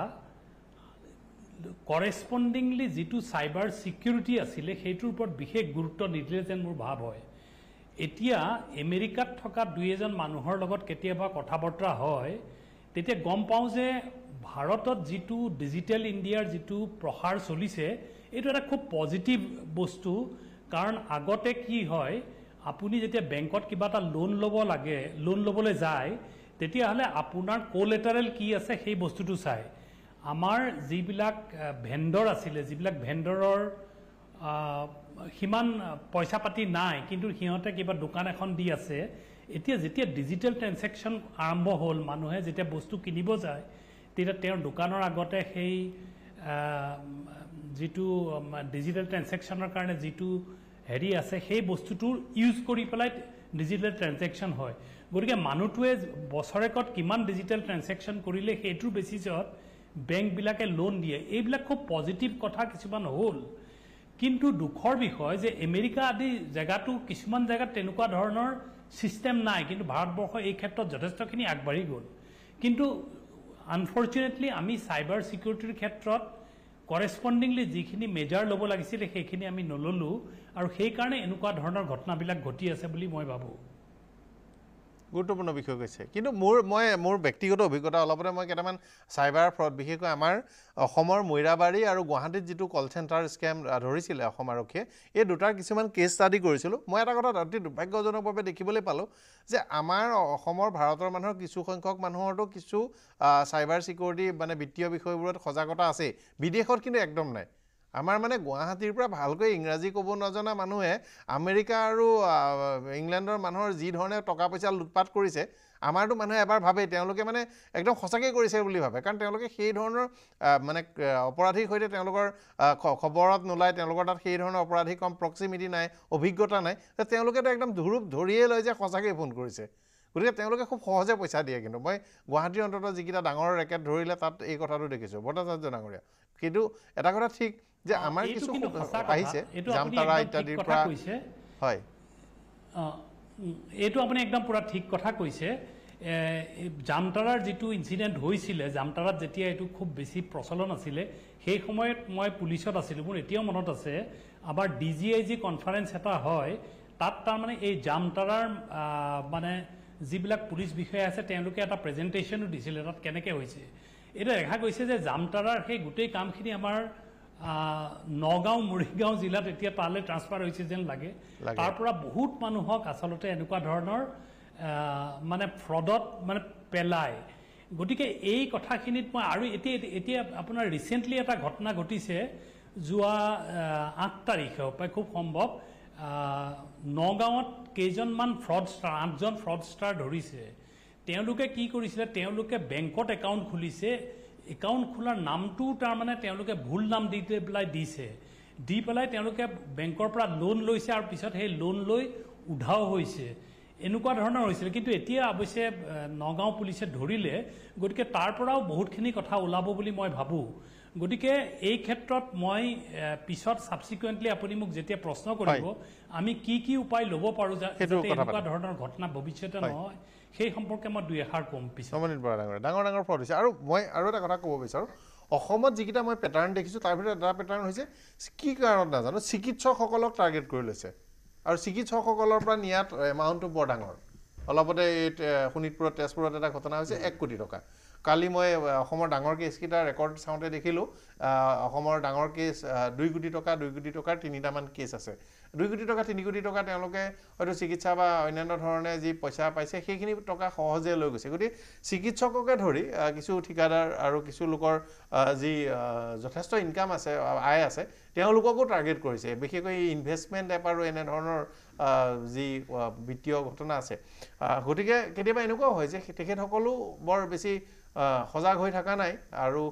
কৰেচপণ্ডিংলি যিটো চাইবাৰ ছিকিউৰিটি আছিলে সেইটোৰ ওপৰত বিশেষ গুৰুত্ব নিদিলে যেন মোৰ ভাৱ হয় এতিয়া এমেৰিকাত থকা দুই এজন মানুহৰ লগত কেতিয়াবা কথা বতৰা হয় তেতিয়া গম পাওঁ যে ভাৰতত যিটো ডিজিটেল ইণ্ডিয়াৰ যিটো প্ৰসাৰ চলিছে এইটো এটা খুব পজিটিভ বস্তু কাৰণ আগতে কি হয় আপুনি যেতিয়া বেংকত কিবা এটা লোন ল'ব লাগে লোন ল'বলৈ যায় তেতিয়াহ'লে আপোনাৰ কলেটাৰেল কি আছে সেই বস্তুটো চায় আমাৰ যিবিলাক ভেণ্ডৰ আছিলে যিবিলাক ভেণ্ডৰৰ সিমান পইচা পাতি নাই কিন্তু সিহঁতে কিবা দোকান এখন দি আছে এতিয়া যেতিয়া ডিজিটেল ট্ৰেঞ্জেকশ্যন আৰম্ভ হ'ল মানুহে যেতিয়া বস্তু কিনিব যায় তেতিয়া তেওঁৰ দোকানৰ আগতে সেই যিটো ডিজিটেল ট্ৰেঞ্জেকশ্যনৰ কাৰণে যিটো হেৰি আছে সেই বস্তুটো ইউজ কৰি পেলাই ডিজিটেল ট্ৰেঞ্জেকশ্যন হয় গতিকে মানুহটোৱে বছৰেকত কিমান ডিজিটেল ট্ৰেঞ্জেকশ্যন কৰিলে সেইটোৰ বেচিছত বেংকবিলাকে লোন দিয়ে এইবিলাক খুব পজিটিভ কথা কিছুমান হ'ল কিন্তু দুখৰ বিষয় যে আমেৰিকা আদি জেগাটো কিছুমান জেগাত তেনেকুৱা ধৰণৰ ছিষ্টেম নাই কিন্তু ভাৰতবৰ্ষ এই ক্ষেত্ৰত যথেষ্টখিনি আগবাঢ়ি গ'ল কিন্তু আনফৰ্চুনেটলি আমি চাইবাৰ ছিকিউৰিটিৰ ক্ষেত্ৰত কৰেচপণ্ডিংলি যিখিনি মেজাৰ ল'ব লাগিছিলে সেইখিনি আমি নললোঁ আৰু সেইকাৰণে এনেকুৱা ধৰণৰ ঘটনাবিলাক ঘটি আছে বুলি মই ভাবোঁ গুৰুত্বপূৰ্ণ বিষয় কৈছে কিন্তু মোৰ মই মোৰ ব্যক্তিগত অভিজ্ঞতা অলপতে মই কেইটামান চাইবাৰ ফ্ৰড বিশেষকৈ আমাৰ অসমৰ মৈৰাবাৰী আৰু গুৱাহাটীত যিটো কল চেণ্টাৰ স্কেম ধৰিছিলে অসম আৰক্ষীয়ে এই দুটাৰ কিছুমান কেছ ষ্টাডি কৰিছিলোঁ মই এটা কথা অতি দুৰ্ভাগ্যজনকভাৱে দেখিবলৈ পালোঁ যে আমাৰ অসমৰ ভাৰতৰ মানুহৰ কিছু সংখ্যক মানুহৰতো কিছু চাইবাৰ ছিকিউৰিটি মানে বিত্তীয় বিষয়বোৰত সজাগতা আছেই বিদেশত কিন্তু একদম নাই আমাৰ মানে গুৱাহাটীৰ পৰা ভালকৈ ইংৰাজী ক'ব নজনা মানুহে আমেৰিকা আৰু ইংলেণ্ডৰ মানুহৰ যি ধৰণে টকা পইচা লুটপাত কৰিছে আমাৰতো মানুহে এবাৰ ভাবে তেওঁলোকে মানে একদম সঁচাকৈ কৰিছে বুলি ভাবে কাৰণ তেওঁলোকে সেই ধৰণৰ মানে অপৰাধীৰ সৈতে তেওঁলোকৰ খবৰত নোলায় তেওঁলোকৰ তাত সেই ধৰণৰ অপৰাধী কম প্ৰক্সিমিটি নাই অভিজ্ঞতা নাই তেওঁলোকেতো একদম ধুৰূপ ধৰিয়েই লয় যে সঁচাকৈ ফোন কৰিছে গতিকে তেওঁলোকে খুব সহজে পইচা দিয়ে কিন্তু মই গুৱাহাটীৰ অন্ততঃ যিকেইটা ডাঙৰ ৰেকেট ধৰিলে তাত এই কথাটো দেখিছোঁ ভট্টাচাৰ্য ডাঙৰীয়া কিন্তু এটা কথা ঠিক যে আমাৰ কিছু আহিছে জামতাৰা ইত্যাদিৰ পৰা কৈছে হয় এইটো আপুনি একদম পুৰা ঠিক কথা কৈছে জামতাৰাৰ যিটো ইঞ্চিডেণ্ট হৈছিলে জামতাৰাত যেতিয়া এইটো খুব বেছি প্ৰচলন আছিলে সেই সময়ত মই পুলিচত আছিলোঁ মোৰ এতিয়াও মনত আছে আমাৰ D G I G conference এটা হয় তাত তাৰমানে এই জামতাৰাৰ মানে যিবিলাক পুলিচ বিষয়া আছে তেওঁলোকে এটা প্ৰেজেণ্টেশ্যনো দিছিলে তাত কেনেকৈ হৈছে এইটো দেখা গৈছে যে জামতাৰাৰ সেই গোটেই কামখিনি আমাৰ নগাঁও মৰিগাঁও জিলাত এতিয়া তালৈ ট্ৰান্সফাৰ হৈছে যেন লাগে তাৰ পৰা বহুত মানুহক আচলতে এনেকুৱা ধৰণৰ মানে ফ্ৰডত মানে পেলায় গতিকে এই কথাখিনিত মই আৰু এতিয়া এতিয়া আপোনাৰ ৰিচেণ্টলি এটা ঘটনা ঘটিছে যোৱা আঠ তাৰিখে পৰা খুব সম্ভৱ নগাঁৱত কেইজনমান ফ্ৰড ষ্টাৰ আঠজন ফ্ৰড ষ্টাৰ ধৰিছে তেওঁলোকে কি কৰিছিলে তেওঁলোকে বেংকত একাউণ্ট খুলিছে একাউণ্ট খোলাৰ নামটো তাৰমানে তেওঁলোকে ভুল নাম দি পেলাই দিছে দি পেলাই তেওঁলোকে বেংকৰ পৰা লোন লৈছে আৰু পিছত সেই লোন লৈ উধাও হৈছে এনেকুৱা ধৰণৰ হৈছিলে কিন্তু এতিয়া অৱশ্যে নগাঁও পুলিচে ধৰিলে গতিকে তাৰ পৰাও বহুতখিনি কথা ওলাব বুলি মই ভাবোঁ গতিকে এই ক্ষেত্ৰত মই পিছত ছাবচিকুৱেণ্টলি আপুনি মোক যেতিয়া প্ৰশ্ন কৰিব আমি কি কি উপায় ল'ব পাৰোঁ যাতে এনেকুৱা ধৰণৰ ঘটনা ভৱিষ্যতে নহয় সেই সম্পৰ্কে মই দুই এষাৰ ক'ম পিছত ডাঙৰ ডাঙৰ ডাঙৰ ডাঙৰ ফ্ৰড হৈছে আৰু মই আৰু এটা কথা ক'ব বিচাৰোঁ অসমত যিকেইটা মই পেটাৰ্ণ দেখিছোঁ তাৰ ভিতৰত এটা পেটাৰ্ণ হৈছে কি কাৰণত নাজানো চিকিৎসকসকলক টাৰ্গেট কৰি লৈছে আৰু চিকিৎসকসকলৰ পৰা নিয়াত এমাউণ্টটো বৰ ডাঙৰ অলপতে এই শোণিতপুৰত তেজপুৰত এটা ঘটনা হৈছে এক কোটি টকা কালি মই অসমৰ ডাঙৰ কেছকেইটা ৰেকৰ্ড চাওঁতে দেখিলোঁ অসমৰ ডাঙৰ কেছ দুই কোটি টকা দুই কোটি টকাৰ তিনিটামান কেছ আছে দুই কোটি টকা তিনি কোটি টকা তেওঁলোকে হয়তো চিকিৎসা বা অন্যান্য ধৰণে যি পইচা পাইছে সেইখিনি টকা সহজে লৈ গৈছে গতিকে চিকিৎসককে ধৰি কিছু ঠিকাদাৰ আৰু কিছু লোকৰ যি যথেষ্ট ইনকাম আছে আয় আছে তেওঁলোককো টাৰ্গেট কৰিছে বিশেষকৈ এই ইনভেষ্টমেণ্ট এপ আৰু এনেধৰণৰ যি বিত্তীয় ঘটনা আছে গতিকে কেতিয়াবা এনেকুৱাও হয় যে তেখেতসকলো বৰ বেছি সজাগ হৈ থকা নাই আৰু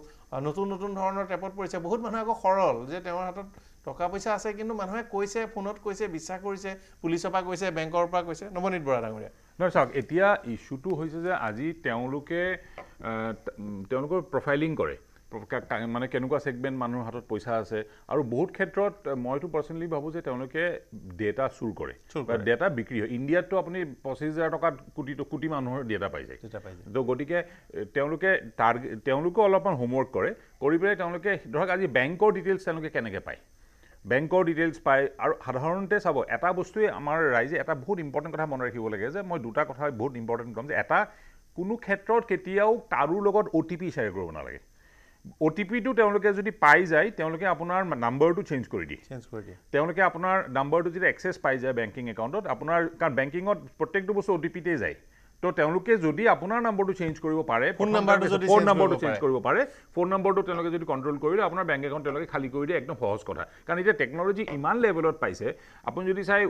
নতুন নতুন ধৰণৰ টেপত পৰিছে বহুত মানুহে আকৌ সৰল যে তেওঁৰ হাতত টকা পইচা আছে কিন্তু মানুহে কৈছে ফোনত কৈছে বিশ্বাস কৰিছে পুলিচৰ পৰা কৈছে বেংকৰ পৰা কৈছে নৱনীত বৰা ডাঙৰীয়া নহয় চাওক এতিয়া ইছ্যুটো হৈছে যে আজি তেওঁলোকে তেওঁলোকৰ প্ৰফাইলিং কৰে মানে কেনেকুৱা ছেগমেণ্ট মানুহৰ হাতত পইচা আছে আৰু বহুত ক্ষেত্ৰত মইতো পাৰ্চনেলি ভাবোঁ যে তেওঁলোকে ডেটা চুৰ কৰে ডেটা বিক্ৰী হয় ইণ্ডিয়াততো আপুনি পঁচিছ হাজাৰ টকাত কোটি কোটি মানুহৰ ডেটা পাই যায় তো গতিকে তেওঁলোকে টাৰ্গে তেওঁলোকেও অলপমান হোমৱৰ্ক কৰে কৰি পেলাই তেওঁলোকে ধৰক আজি বেংকৰ ডিটেইলছ তেওঁলোকে কেনেকৈ পায় বেংকৰ ডিটেইলছ পায় আৰু সাধাৰণতে চাব এটা বস্তুৱে আমাৰ ৰাইজে এটা বহুত ইম্পৰ্টেণ্ট কথা মনত ৰাখিব লাগে যে মই দুটা কথা বহুত ইম্পৰ্টেণ্ট ক'ম যে এটা কোনো ক্ষেত্ৰত কেতিয়াও কাৰো লগত অ' টি পি শ্বেয়াৰ কৰিব নালাগে অ' টি পিটো তেওঁলোকে যদি পাই যায় তেওঁলোকে আপোনাৰ নাম্বাৰটো চেঞ্জ কৰি দিয়ে চেঞ্জ কৰি দিয়ে তেওঁলোকে আপোনাৰ নাম্বাৰটো যদি একচেছ পাই যায় বেংকিং একাউণ্টত আপোনাৰ কাৰণ বেংকিঙত প্ৰত্যেকটো বস্তু অ' টি পিতেই যায় ত' তেওঁলোকে যদি আপোনাৰ নম্বৰটো চেঞ্জ কৰিব পাৰে ফোন নম্বৰটো যদি ফোন নম্বৰটো চেঞ্জ কৰিব পাৰে ফোন নম্বৰটো তেওঁলোকে যদি কণ্ট্ৰল কৰিলে আপোনাৰ বেংক একাউণ্ট তেওঁলোকে খালী কৰি দিয়ে একদম সহজ কথা কাৰণ এতিয়া টেকন'লজি ইমান লেভেলত পাইছে আপুনি যদি চাই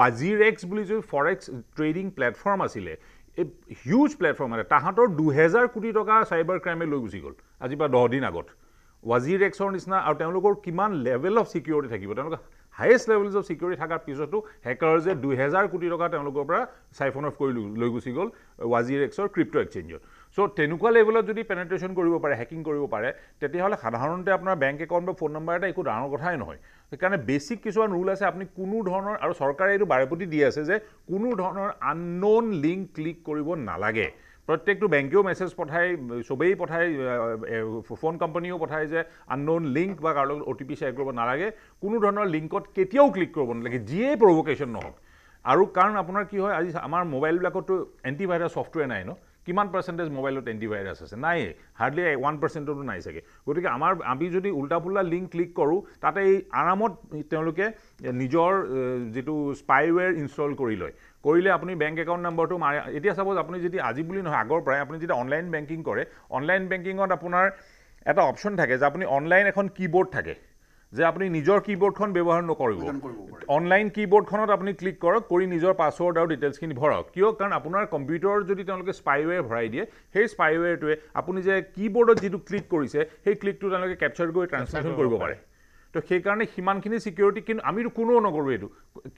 ৱাজিৰ এক্স বুলি যদি ফৰেক্স ট্ৰেডিং প্লেটফৰ্ম আছিলে এই হিউজ প্লেটফৰ্মেৰে তাহাঁতৰ দুহেজাৰ কোটি টকা চাইবাৰ ক্ৰাইমে লৈ গুচি গ'ল আজিৰ পৰা দহদিন আগত ৱাজিৰ এক্সৰ নিচিনা আৰু তেওঁলোকৰ কিমান লেভেল অফ ছিকিউৰিটি থাকিব তেওঁলোকে হায়েষ্ট লেভেলছ অফ ছিকিউৰিটি থকাৰ পিছতো হেকাৰৰ যে দুহেজাৰ কোটি টকা তেওঁলোকৰ পৰা চাইফন অফ কৰি লৈ গুচি গ'ল ৱাজিৰ এক্সৰ ক্ৰিপ্ট' এক্সেঞ্জত চ' তেনেকুৱা লেভেলত যদি পেনেট্ৰেশ্যন কৰিব পাৰে হেকিং কৰিব পাৰে তেতিয়াহ'লে সাধাৰণতে আপোনাৰ বেংক একাউণ্ট বা ফোন নম্বৰ এটা একো ডাঙৰ কথাই নহয় সেইকাৰণে বেছিক কিছুমান ৰুল আছে আপুনি কোনো ধৰণৰ আৰু চৰকাৰে এইটো বাৰে প্ৰতি দি আছে যে কোনো ধৰণৰ আননোন লিংক ক্লিক কৰিব নালাগে প্ৰত্যেকটো বেংকেও মেছেজ পঠায় চবেই পঠায় ফোন কোম্পানীয়েও পঠায় যে আননোন লিংক বা কাৰো লগত অ' টি পি শ্বেয়াৰ কৰিব নালাগে কোনো ধৰণৰ লিংকত কেতিয়াও ক্লিক কৰিব নালাগে যিয়েই প্ৰভকেশ্যন নহওক আৰু কাৰণ আপোনাৰ কি হয় আজি আমাৰ মোবাইলবিলাকতো এণ্টিভাইৰাছ ছফ্টৱেৰ নাই ন কিমান পাৰ্চেণ্টেজ মোবাইলত এণ্টিভাইৰাছ আছে নাইয়ে হাৰ্ডলি ওৱান পাৰ্চেণ্টতো নাই চাগে গতিকে আমাৰ আমি যদি উল্টা পুল্টা লিংক ক্লিক কৰোঁ তাতে এই আৰামত তেওঁলোকে নিজৰ যিটো স্পাইৱেৰ ইনষ্টল কৰি লয় কৰিলে আপুনি বেংক একাউণ্ট নম্বৰটো মাৰে এতিয়া চাপ'জ আপুনি যদি আজি বুলি নহয় আগৰ পৰাই আপুনি যেতিয়া অনলাইন বেংকিং কৰে অনলাইন বেংকিঙত আপোনাৰ এটা অপশ্যন থাকে যে আপুনি অনলাইন এখন কীবৰ্ড থাকে যে আপুনি নিজৰ কীবৰ্ডখন ব্যৱহাৰ নকৰিব অনলাইন কীবৰ্ডখনত আপুনি ক্লিক কৰক কৰি নিজৰ পাছৱৰ্ড আৰু ডিটেইলছখিনি ভৰাওক কিয় কাৰণ আপোনাৰ কম্পিউটাৰত যদি তেওঁলোকে স্পাইৱেৰ ভৰাই দিয়ে সেই স্পাইৱেৰটোৱে আপুনি যে কীবৰ্ডত যিটো ক্লিক কৰিছে সেই ক্লিকটো তেওঁলোকে কেপচাৰ কৰি ট্ৰান্সলেশ্যন কৰিব পাৰে তো সেইকাৰণে সিমানখিনি ছিকিউৰিটি কিন্তু আমিতো কোনো নকৰোঁ এইটো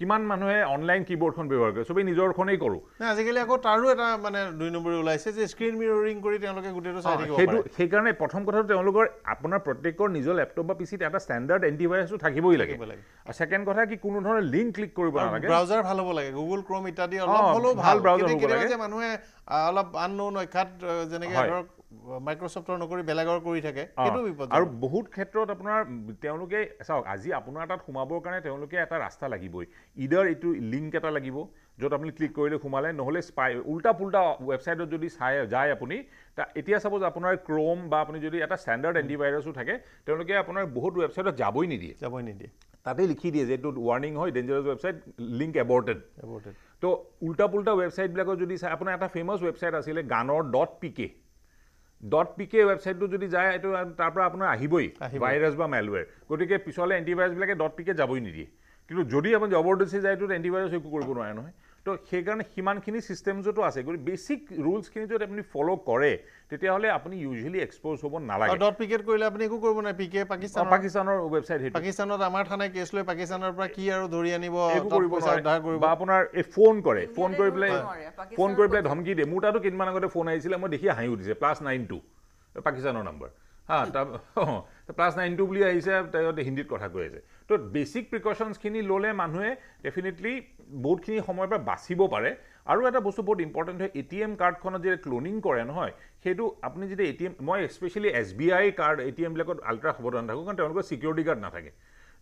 কিমান মানুহে অনলাইন কীবৰ্ডখন ব্যৱহাৰ কৰে চবেই নিজৰখনেই কৰোঁ আজিকালি আকৌ তাৰো এটা মানে দুই নম্বৰী ওলাইছে যে স্ক্ৰীন মিৰৰিং কৰি তেওঁলোকে গোটেইটো চাই থাকিব সেইটো সেইকাৰণে প্ৰথম কথাটো তেওঁলোকৰ আপোনাৰ প্ৰত্যেকৰ নিজৰ লেপটপ বা পিচিত এটা ষ্টেণ্ডাৰ্ড এণ্টিভাইৰাছটো থাকিবই লাগে আৰু ছেকেণ্ড কথা কি কোনো ধৰণৰ লিংক ক্লিক কৰিব নালাগে ব্ৰাউজাৰ ভাল হ'ব লাগে গুগল ক্ৰম ইত্যাদি অলপ হ'লেও ভাল ব্ৰাউজাৰ হ'ব লাগে মানুহে অলপ আন নৌ নক্ষাত যেনেকৈ ধৰক মাইক্ৰছফ্টৰ নকৰি বেলেগৰ কৰি থাকে সেইটো বিপদ আৰু বহুত ক্ষেত্ৰত আপোনাৰ তেওঁলোকে চাওক আজি আপোনাৰ তাত সোমাবৰ কাৰণে তেওঁলোকে এটা ৰাস্তা লাগিবই ইডাৰ এইটো লিংক এটা লাগিব য'ত আপুনি ক্লিক কৰিলে সোমালে নহ'লে স্পাই উল্টা পুল্টা ৱেবছাইটত যদি চাই যায় আপুনি এতিয়া চাপ'জ আপোনাৰ ক্ৰ'ম বা আপুনি যদি এটা ষ্টেণ্ডাৰ্ড এণ্টিভাইৰাছো থাকে তেওঁলোকে আপোনাৰ বহুত ৱেবছাইটত যাবই নিদিয়ে যাবই নিদিয়ে তাতে লিখি দিয়ে যে এইটো ৱাৰ্ণিং হয় dangerous website link aborted aborted ত' উল্টা পুল্টা ৱেবছাইটবিলাকত যদি চাই আপোনাৰ এটা ফেমাছ ৱেবছাইট আছিলে গানৰ dot P K dot P K ৱেবছাইটটো যদি যায় এইটো তাৰ পৰা আপোনাৰ আহিবই ভাইৰাছ বা মেলৱেৰ গতিকে পিছলৈ এণ্টিভাইৰাছবিলাকে ডট পি কে যাবই নিদিয়ে কিন্তু যদি আপুনি জবৰদস্তি যায় এইটোত এণ্টিভাইৰাছ একো কৰিব নোৱাৰে নহয় তো সেইকাৰণে সিমানখিনি য'তো আছে গতিকে বেছিক ৰুলছখিনি যদি আপুনি ফ'ল' কৰে তেতিয়াহ'লে আপুনি ইউজুৱেলি এক্সপ'জ হ'ব নালাগে ডট পিকেট কৰিলে আপুনি একো কৰিব নোৱাৰে পিকে পাকিস্তান পাকিস্তানৰ ৱেবছাইট সেইটো পাকিস্তানত আমাৰ থানাই কেছ লৈ পাকিস্তানৰ পৰা কি আৰু ধৰি আনিব বা আপোনাৰ এই ফোন কৰে ফোন কৰি পেলাই ফোন কৰি পেলাই ধমকি দিয়ে মোৰ তাতো কেইদিনমান আগতে ফোন আহিছিলে মই দেখি হাঁহি উঠিছে প্লাছ নাইন টু পাকিস্তানৰ নাম্বাৰ হা তাৰ অঁ প্লাছ নাইন টু বুলি আহিছে তাহাঁতে হিন্দীত কথা কৈ আছে ত' বেচিক প্ৰিকশ্যনছখিনি ল'লে মানুহে ডেফিনেটলি বহুতখিনি সময়ৰ পৰা বাচিব পাৰে আৰু এটা বস্তু বহুত ইম্পৰ্টেণ্ট হয় এ টি এম কাৰ্ডখনত যেতিয়া ক্ল'নিং কৰে নহয় সেইটো আপুনি যেতিয়া এ টি এম মই specially S B I card A T এমবিলাকত আল্ট্ৰা সাৱধান থাকোঁ কাৰণ তেওঁলোকৰ ছিকিউৰিটি গাৰ্ড নাথাকে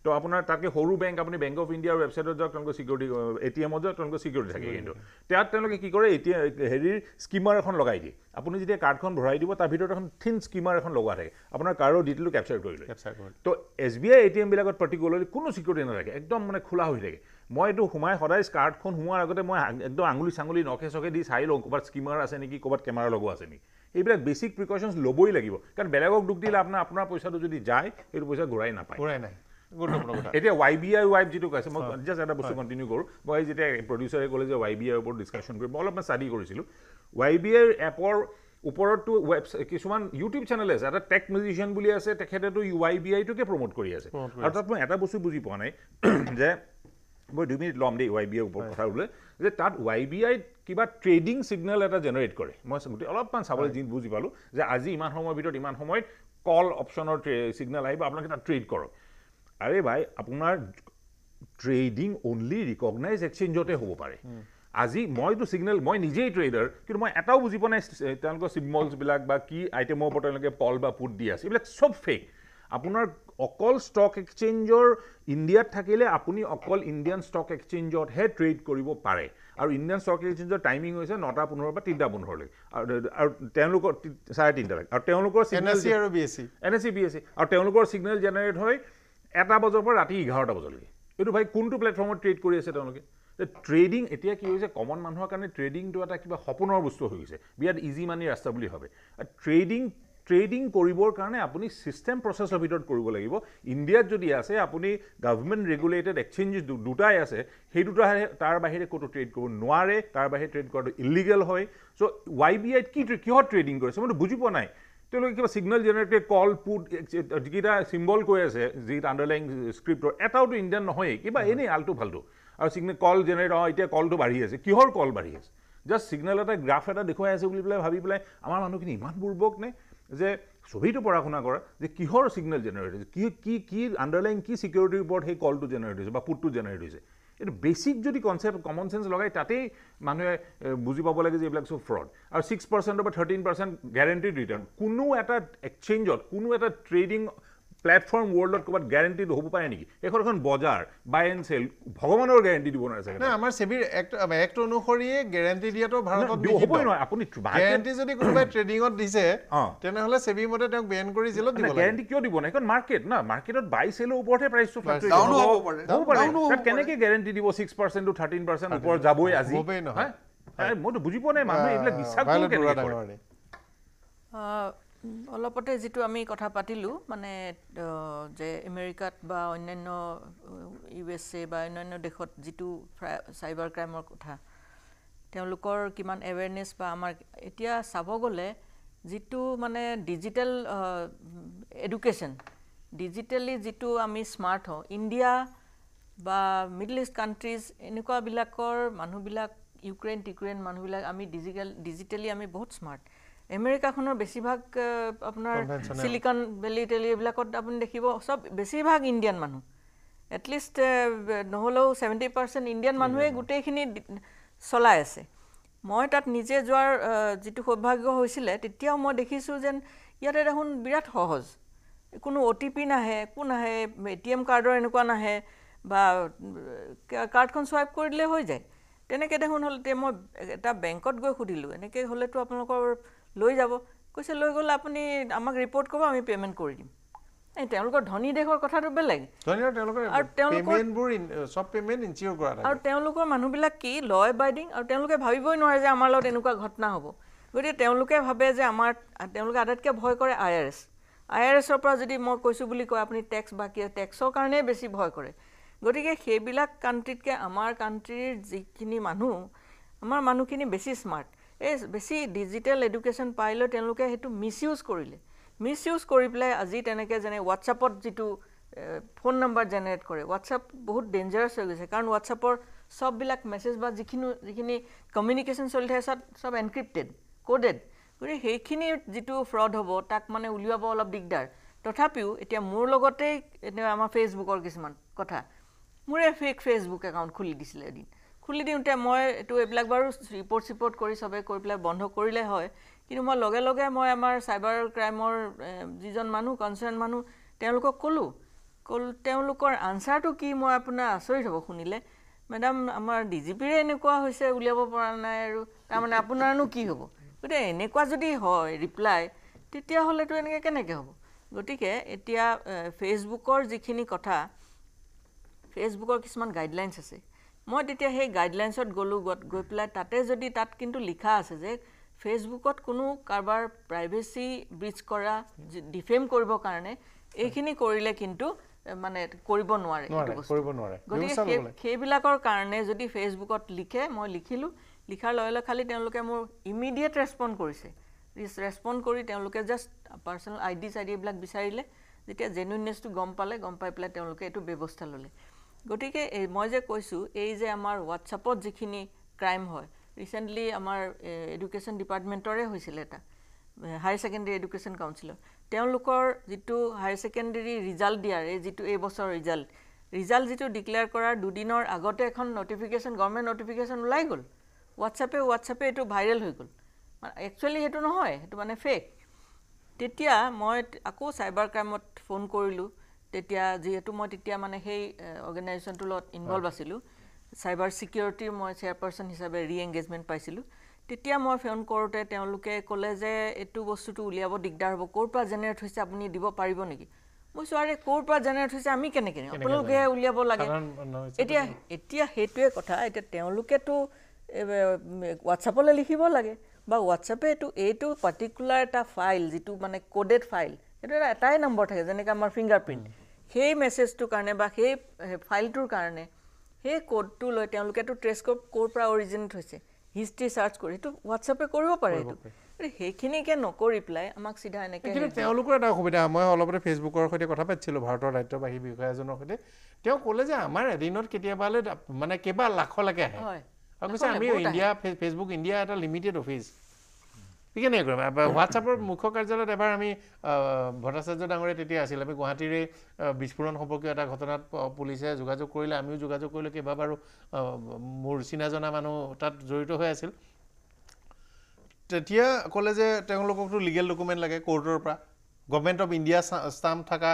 তো আপোনাৰ তাতকৈ সৰু বেংক আপুনি বেংক অফ ইণ্ডিয়াৰ ৱেবছাইটত যাওক তেওঁলোকৰ ছিকিউৰিটি এ টি এমত যাওক তেওঁলোকৰ ছিকিউৰিটি থাকে কিন্তু তাত তেওঁলোকে কি কৰে এতিয়া হেৰিৰ স্কিমাৰ এখন লগাই দিয়ে আপুনি যেতিয়া কাৰ্ডখন ভৰাই দিব তাৰ ভিতৰত এখন থিন স্কিমাৰ এখন লগোৱা থাকে আপোনাৰ কাৰ্ডৰ ডিটেইল কেপচাৰ কৰি কেপচাৰ কৰি তো S B I A T এমবিলাকত পাৰ্টিকুলাৰলি কোনো ছিকিউৰিটি নাথাকে একদম মানে খোলা হৈ থাকে মই এইটো সোমাই সদায় কাৰ্ডখন সোমোৱাৰ আগতে মই একদম আঙুলি চাঙুলি নখে চখে দি চাই লওঁ ক'ৰবাত স্কিমাৰ আছে নেকি ক'ৰবাত কেমেৰা লগোৱা আছে নেকি এইবিলাক বেছিক প্ৰিকশ্যনছ ল'বই লাগিব কাৰণ বেলেগক দুখ দিলে আপোনাৰ আপোনাৰ পইচাটো যদি যায় সেইটো পইচা ঘূৰাই নাপায় ঘূৰাই নাই গুৰুত্বপূৰ্ণ কথা এতিয়া ৱাই বি আই ৱাইফ যিটো কৈছে মই জাষ্ট এটা বস্তু কণ্টিনিউ কৰোঁ মই যেতিয়া প্ৰডিউচাৰে ক'লে যে ৱাই বি আইৰ ওপৰত ডিছকাশ্যন কৰিম মই অলপমান ষ্টাডি কৰিছিলোঁ ৱাই বি আইৰ এপৰ ওপৰততো ৱেবছাইট কিছুমান ইউটিউব চেনেল আছে এটা টেক মিউজিচিয়ান বুলি আছে তেখেতেতো ৱাই বি আইটোকে প্ৰম'ট কৰি আছে আৰু তাত মই এটা বস্তু বুজি পোৱা নাই যে মই দুই মিনিট ল'ম দেই ৱাই বি আইৰ ওপৰত কথা বোলে যে তাত ৱাই বি আইত কিবা ট্ৰেডিং ছিগনেল এটা জেনেৰেট কৰে মই গোটেই অলপমান চাবলৈ যি বুজি পালোঁ যে আজি ইমান সময়ৰ ভিতৰত ইমান সময়ত কল অপশ্যনৰ ছিগনেল আহিব আপোনালোকে তাত ট্ৰেড কৰক আরে ভাই আপনার ট্রেডিং অনলি রিকগনাইজ এক্সচেঞ্জতে হব পারে আজি মইতো সিগনেল মই নিজেই ট্রেডার কিন্তু মই এটাও বুঝি পোৱা নাই সিম্বলস বিলাক বা কি আইটেমৰ ওপৰত তেওঁলোকে পল বা পুট দি আছে এইবিলাক সব ফেক আপোনাৰ অকল ষ্টক এক্সচেঞ্জৰ ইণ্ডিয়াত থাকিলে আপুনি অকল ইণ্ডিয়ান ষ্টক এক্সচেঞ্জতহে ট্ৰেড কৰিব পাৰে আৰু ইণ্ডিয়ান ষ্টক এক্সচেঞ্জৰ টাইমিং হৈছে নটা পোন্ধৰ বা তিনিটা পোন্ধৰলৈ আৰু তেওঁলোকৰ চাৰে তিনিটালৈ আৰু তেওঁলোকৰ এন এছ চি আৰু B S C N S C B S আৰু তেওঁলোকৰ ছিগনেল জেনেৰেট হয় এটা বজাৰ পৰা ৰাতি এঘাৰটা বজালৈকে এইটো ভাই কোনটো প্লেটফৰ্মত ট্ৰেড কৰি আছে তেওঁলোকে যে ট্ৰেডিং এতিয়া কি হৈছে কমন মানুহৰ কাৰণে ট্ৰেডিংটো এটা কিবা সপোনৰ বস্তু হৈ গৈছে বিৰাট ইজি মানি ৰাস্তা বুলি ভাবে ট্ৰেডিং ট্ৰেডিং কৰিবৰ কাৰণে আপুনি ছিষ্টেম প্ৰচেছৰ ভিতৰত কৰিব লাগিব ইণ্ডিয়াত যদি আছে আপুনি গভমেণ্ট ৰেগুলেটেড এক্সেঞ্জ দুটাই আছে সেই দুটাহে তাৰ বাহিৰে ক'তো ট্ৰেড কৰিব নোৱাৰে তাৰ বাহিৰে ট্ৰেড কৰাটো ইলিগেল হয় চ' ৱাই বি আইত কি কিহত ট্ৰেডিং কৰিছে মইতো বুজি পোৱা নাই তেওঁলোকে কিবা ছিগনেল জেনেৰেটৰ কল পুট যিকেইটা চিম্বল কৈ আছে যি আণ্ডাৰলাইন স্ক্ৰিপ্টৰ এটাওতো ইণ্ডিয়ান নহয়েই কিবা এনেই আলটো ফাল্টু আৰু ছিগনেল কল জেনেৰেট অঁ এতিয়া কলটো বাঢ়ি আছে কিহৰ কল বাঢ়ি আছে জাষ্ট ছিগনেল এটা গ্ৰাফ এটা দেখুৱাই আছে বুলি পেলাই ভাবি পেলাই আমাৰ মানুহখিনি ইমান বুৰ্বক নে যে ছবিটো পঢ়া শুনা কৰা যে কিহৰ ছিগনেল জেনেৰেট হৈছে কি কি কি আণ্ডাৰলাইন কি ছিকিউৰিটিৰ ওপৰত সেই কলটো জেনেৰেট হৈছে বা পুটটো জেনেৰেট হৈছে কিন্তু বেচিক যদি কনচেপ্ট কমন চেন্স লগাই তাতেই মানুহে বুজি পাব লাগে যে এইবিলাক চব ফ্ৰড আৰু ছিক্স পাৰ্চেণ্টৰ পৰা থাৰ্টিন পাৰ্চেণ্ট গেৰেণ্টিড ৰিটাৰ্ণ কোনো এটা এক্সচেঞ্জত কোনো এটা ট্ৰেডিং প্লেটফৰ্ম ৱৰ্ল্ডত ক'ৰবাত গেৰেণ্টিড হ'ব পাৰে নেকি এইখন এখন বজাৰ বাই এণ্ড চেল ভগৱানৰ গেৰেণ্টি দিব নোৱাৰে চাগে নাই আমাৰ ছেবিৰ এক্ট এক্ট অনুসৰিয়ে গেৰেণ্টি দিয়াটো ভাৰতত হ'বই নহয় আপুনি গেৰেণ্টি যদি কোনোবাই ট্ৰেডিঙত দিছে তেনেহ'লে ছেবিৰ মতে তেওঁক বেন কৰি জেলত দিব গেৰেণ্টি কিয় দিব নাই এইখন মাৰ্কেট ন মাৰ্কেটত বাই চেলৰ ওপৰতহে প্ৰাইচটো কেনেকৈ গেৰেণ্টি দিব six percent to thirteen percent ওপৰত যাবই আজি নহয় মইতো বুজি পোৱা নাই মানুহে এইবিলাক বিশ্বাস কৰিব কেনেকৈ অলপতে যিটো আমি কথা পাতিলোঁ মানে যে আমেৰিকাত বা অন্যান্য ইউ এছ এ বা অন্যান্য দেশত যিটো চাইবাৰ ক্ৰাইমৰ কথা তেওঁলোকৰ কিমান এৱেৰনেছ বা আমাৰ এতিয়া চাব গ'লে যিটো মানে ডিজিটেল এডুকেশ্যন ডিজিটেলি যিটো আমি স্মাৰ্ট হওঁ ইণ্ডিয়া বা মিডল ইষ্ট কাণ্ট্ৰিজ এনেকুৱাবিলাকৰ মানুহবিলাক ইউক্ৰেইন টিউক্ৰেইন মানুহবিলাক আমি ডিজিটেল ডিজিটেলি আমি বহুত স্মাৰ্ট আমেৰিকাখনৰ বেছিভাগ আপোনাৰ চিলিকন ভেলি টেলি এইবিলাকত আপুনি দেখিব চব বেছিভাগ ইণ্ডিয়ান মানুহ এটলিষ্ট নহ'লেও ছেভেণ্টি পাৰ্চেণ্ট ইণ্ডিয়ান মানুহেই গোটেইখিনি চলাই আছে মই তাত নিজে যোৱাৰ যিটো সৌভাগ্য হৈছিলে তেতিয়াও মই দেখিছোঁ যেন ইয়াতে দেখোন বিৰাট সহজ কোনো অ' টি পি নাহে একো নাহে এ টি এম কাৰ্ডৰ এনেকুৱা নাহে বা কাৰ্ডখন চুৱাইপ কৰি দিলে হৈ যায় তেনেকৈ দেখোন হ'লে মই এটা বেংকত গৈ সুধিলোঁ এনেকৈ হ'লেতো আপোনালোকৰ লৈ যাব কৈছে লৈ গ'লে আপুনি আমাক ৰিপৰ্ট কৰিব আমি পে'মেণ্ট কৰি দিম এই তেওঁলোকৰ ধনী দেশৰ কথাটো বেলেগ আৰু তেওঁলোকৰ মানুহবিলাক কি লয় বাইডিং আৰু তেওঁলোকে ভাবিবই নোৱাৰে যে আমাৰ লগত এনেকুৱা ঘটনা হ'ব গতিকে তেওঁলোকে ভাবে যে আমাৰ তেওঁলোকে আটাইতকৈ ভয় কৰে I R S I R এছৰ পৰা যদি মই কৈছোঁ বুলি কয় আপুনি টেক্স বা কি টেক্সৰ কাৰণেই বেছি ভয় কৰে গতিকে সেইবিলাক কাণ্ট্ৰিতকৈ আমাৰ কাণ্ট্ৰিৰ যিখিনি মানুহ আমাৰ মানুহখিনি বেছি স্মাৰ্ট এই বেছি ডিজিটেল এডুকেশ্যন পাই লৈ তেওঁলোকে সেইটো মিছইউজ কৰিলে মিছইউজ কৰি পেলাই আজি তেনেকৈ যেনে হোৱাটছআপত যিটো ফোন নাম্বাৰ জেনেৰেট কৰে হোৱাটছআপ বহুত ডেঞ্জাৰাছ হৈ গৈছে কাৰণ হোৱাটছআপৰ চববিলাক মেছেজ বা যিখিনি যিখিনি কমিউনিকেশ্যন চলি থাকে চব চব এনক্ৰিপ্টেড কোডেড গতিকে সেইখিনি যিটো ফ্ৰড হ'ব তাক মানে উলিয়াব অলপ দিগদাৰ তথাপিও এতিয়া মোৰ লগতেই এতিয়া আমাৰ ফেচবুকৰ কিছুমান কথা মোৰে ফেক ফেচবুক একাউণ্ট খুলি দিছিলে এদিন খুলি দিওঁতে মই এইটো এইবিলাক বাৰু ৰিপৰ্ট চিপৰ্ট কৰি চবে কৰি পেলাই বন্ধ কৰিলে হয় কিন্তু মই লগে লগে মই আমাৰ চাইবাৰ ক্ৰাইমৰ যিজন মানুহ কনচাৰ্ণ মানুহ তেওঁলোকক ক'লোঁ ক'ল তেওঁলোকৰ আনচাৰটো কি মই আপোনাৰ আচৰিত হ'ব শুনিলে মেডাম আমাৰ ডি জি পিৰে এনেকুৱা হৈছে উলিয়াব পৰা নাই আৰু তাৰমানে আপোনাৰনো কি হ'ব গতিকে এনেকুৱা যদি হয় ৰিপ্লাই তেতিয়াহ'লেতো এনেকৈ কেনেকৈ হ'ব গতিকে এতিয়া ফেচবুকৰ যিখিনি কথা ফেচবুকৰ কিছুমান গাইডলাইনছ আছে মই তেতিয়া সেই গাইডলাইনছত গ'লোঁ গৈ পেলাই তাতে যদি তাত কিন্তু লিখা আছে যে ফেচবুকত কোনো কাৰোবাৰ প্ৰাইভেচি ব্ৰিজ কৰা ডিফেম কৰিবৰ কাৰণে এইখিনি কৰিলে কিন্তু মানে কৰিব নোৱাৰে গতিকে সেইবিলাকৰ কাৰণে যদি ফেচবুকত লিখে মই লিখিলোঁ লিখাৰ লগে লগে খালি তেওঁলোকে মোৰ ইমিডিয়েট ৰেচপণ্ড কৰিছে ৰেচপণ্ড কৰি তেওঁলোকে জাষ্ট পাৰ্চনেল আই ডি চাই ডি এইবিলাক বিচাৰিলে যেতিয়া জেনুইনেছটো গম পালে গম পাই পেলাই তেওঁলোকে এইটো ব্যৱস্থা ল'লে গতিকে মই যে কৈছোঁ এই যে আমাৰ হোৱাটছআপত যিখিনি ক্ৰাইম হয় ৰিচেণ্টলি আমাৰ এডুকেশ্যন ডিপাৰ্টমেণ্টৰে হৈছিল এটা হায়াৰ ছেকেণ্ডেৰী এডুকেশ্যন কাউন্সিলৰ তেওঁলোকৰ যিটো হায়াৰ ছেকেণ্ডেৰী ৰিজাল্ট দিয়াৰ এই যিটো এইবছৰ ৰিজাল্ট ৰিজাল্ট যিটো ডিক্লেয়াৰ কৰাৰ দুদিনৰ আগতে এখন নটিফিকেশ্যন গভৰ্ণমেণ্ট নটিফিকেশ্যন ওলাই গ'ল হোৱাটছআপে হোৱাটছএপে এইটো ভাইৰেল হৈ গ'ল একচুৱেলি সেইটো নহয় সেইটো মানে ফেক তেতিয়া মই আকৌ চাইবাৰ ক্ৰাইমত ফোন কৰিলোঁ তেতিয়া যিহেতু মই তেতিয়া মানে সেই অৰ্গেনাইজেশ্যনটোৰ লগত ইনভলভ আছিলোঁ চাইবাৰ চিকিউৰিটিৰ মই চেয়াৰপাৰ্চন হিচাপে ৰি এংগেজমেণ্ট পাইছিলোঁ তেতিয়া মই ফোন কৰোঁতে তেওঁলোকে ক'লে যে এইটো বস্তুটো উলিয়াব দিগদাৰ হ'ব ক'ৰ পৰা জেনেৰেট হৈছে আপুনি দিব পাৰিব নেকি মই চোৱা ৰে ক'ৰ পৰা জেনেৰেট হৈছে আমি কেনেকৈ দিওঁ আপোনালোকে উলিয়াব লাগে এতিয়া এতিয়া সেইটোৱে কথা এতিয়া তেওঁলোকেতো হোৱাটছআপলৈ লিখিব লাগে বা হোৱাটছএপে এইটো এইটো পাৰ্টিকুলাৰ এটা ফাইল যিটো মানে কডেড ফাইল সেইটো এটা এটাই নম্বৰ থাকে যেনেকৈ আমাৰ ফিংগাৰ প্ৰিণ্ট সেই মেছেজটোৰ কাৰণে বা সেই ফাইলটোৰ কাৰণে সেই কোডটো লৈ তেওঁলোকেতো ট্ৰেছক্ৰপ ক'ৰ পৰা অৰিজিনেট হৈছে হিষ্ট্ৰী চাৰ্চ কৰি সেইটো হোৱাটছএপে কৰিব পাৰে এইটো সেইখিনিকে নকৰি পেলাই আমাক চিধা এনেকৈ তেওঁলোকৰ এটা অসুবিধা মই অলপতে ফেচবুকৰ সৈতে কথা পাতিছিলোঁ ভাৰতৰ দায়িত্ববাহী বিষয়া এজনৰ সৈতে তেওঁ ক'লে যে আমাৰ এদিনত কেতিয়াবা মানে কেইবা লাখলৈকে আহে আমি ইণ্ডিয়া ফেচবুক ইণ্ডিয়া এটা লিমিটেড অফিচ ঠিক এনেকৈ কৰিম হোৱাটছআপৰ মুখ্য কাৰ্যালয়ত এবাৰ আমি ভট্টাচাৰ্য ডাঙৰে তেতিয়া আছিল আমি গুৱাহাটীৰে বিস্ফোৰণ সম্পৰ্কীয় এটা ঘটনাত পুলিচে যোগাযোগ কৰিলে আমিও যোগাযোগ কৰিলোঁ কেইবাবাৰো মোৰ চিনা জনা মানুহ তাত জড়িত হৈ আছিল তেতিয়া ক'লে যে তেওঁলোককতো লিগেল ডকুমেণ্ট লাগে কোৰ্টৰ পৰা গভমেণ্ট অফ ইণ্ডিয়া ষ্টাম্প থকা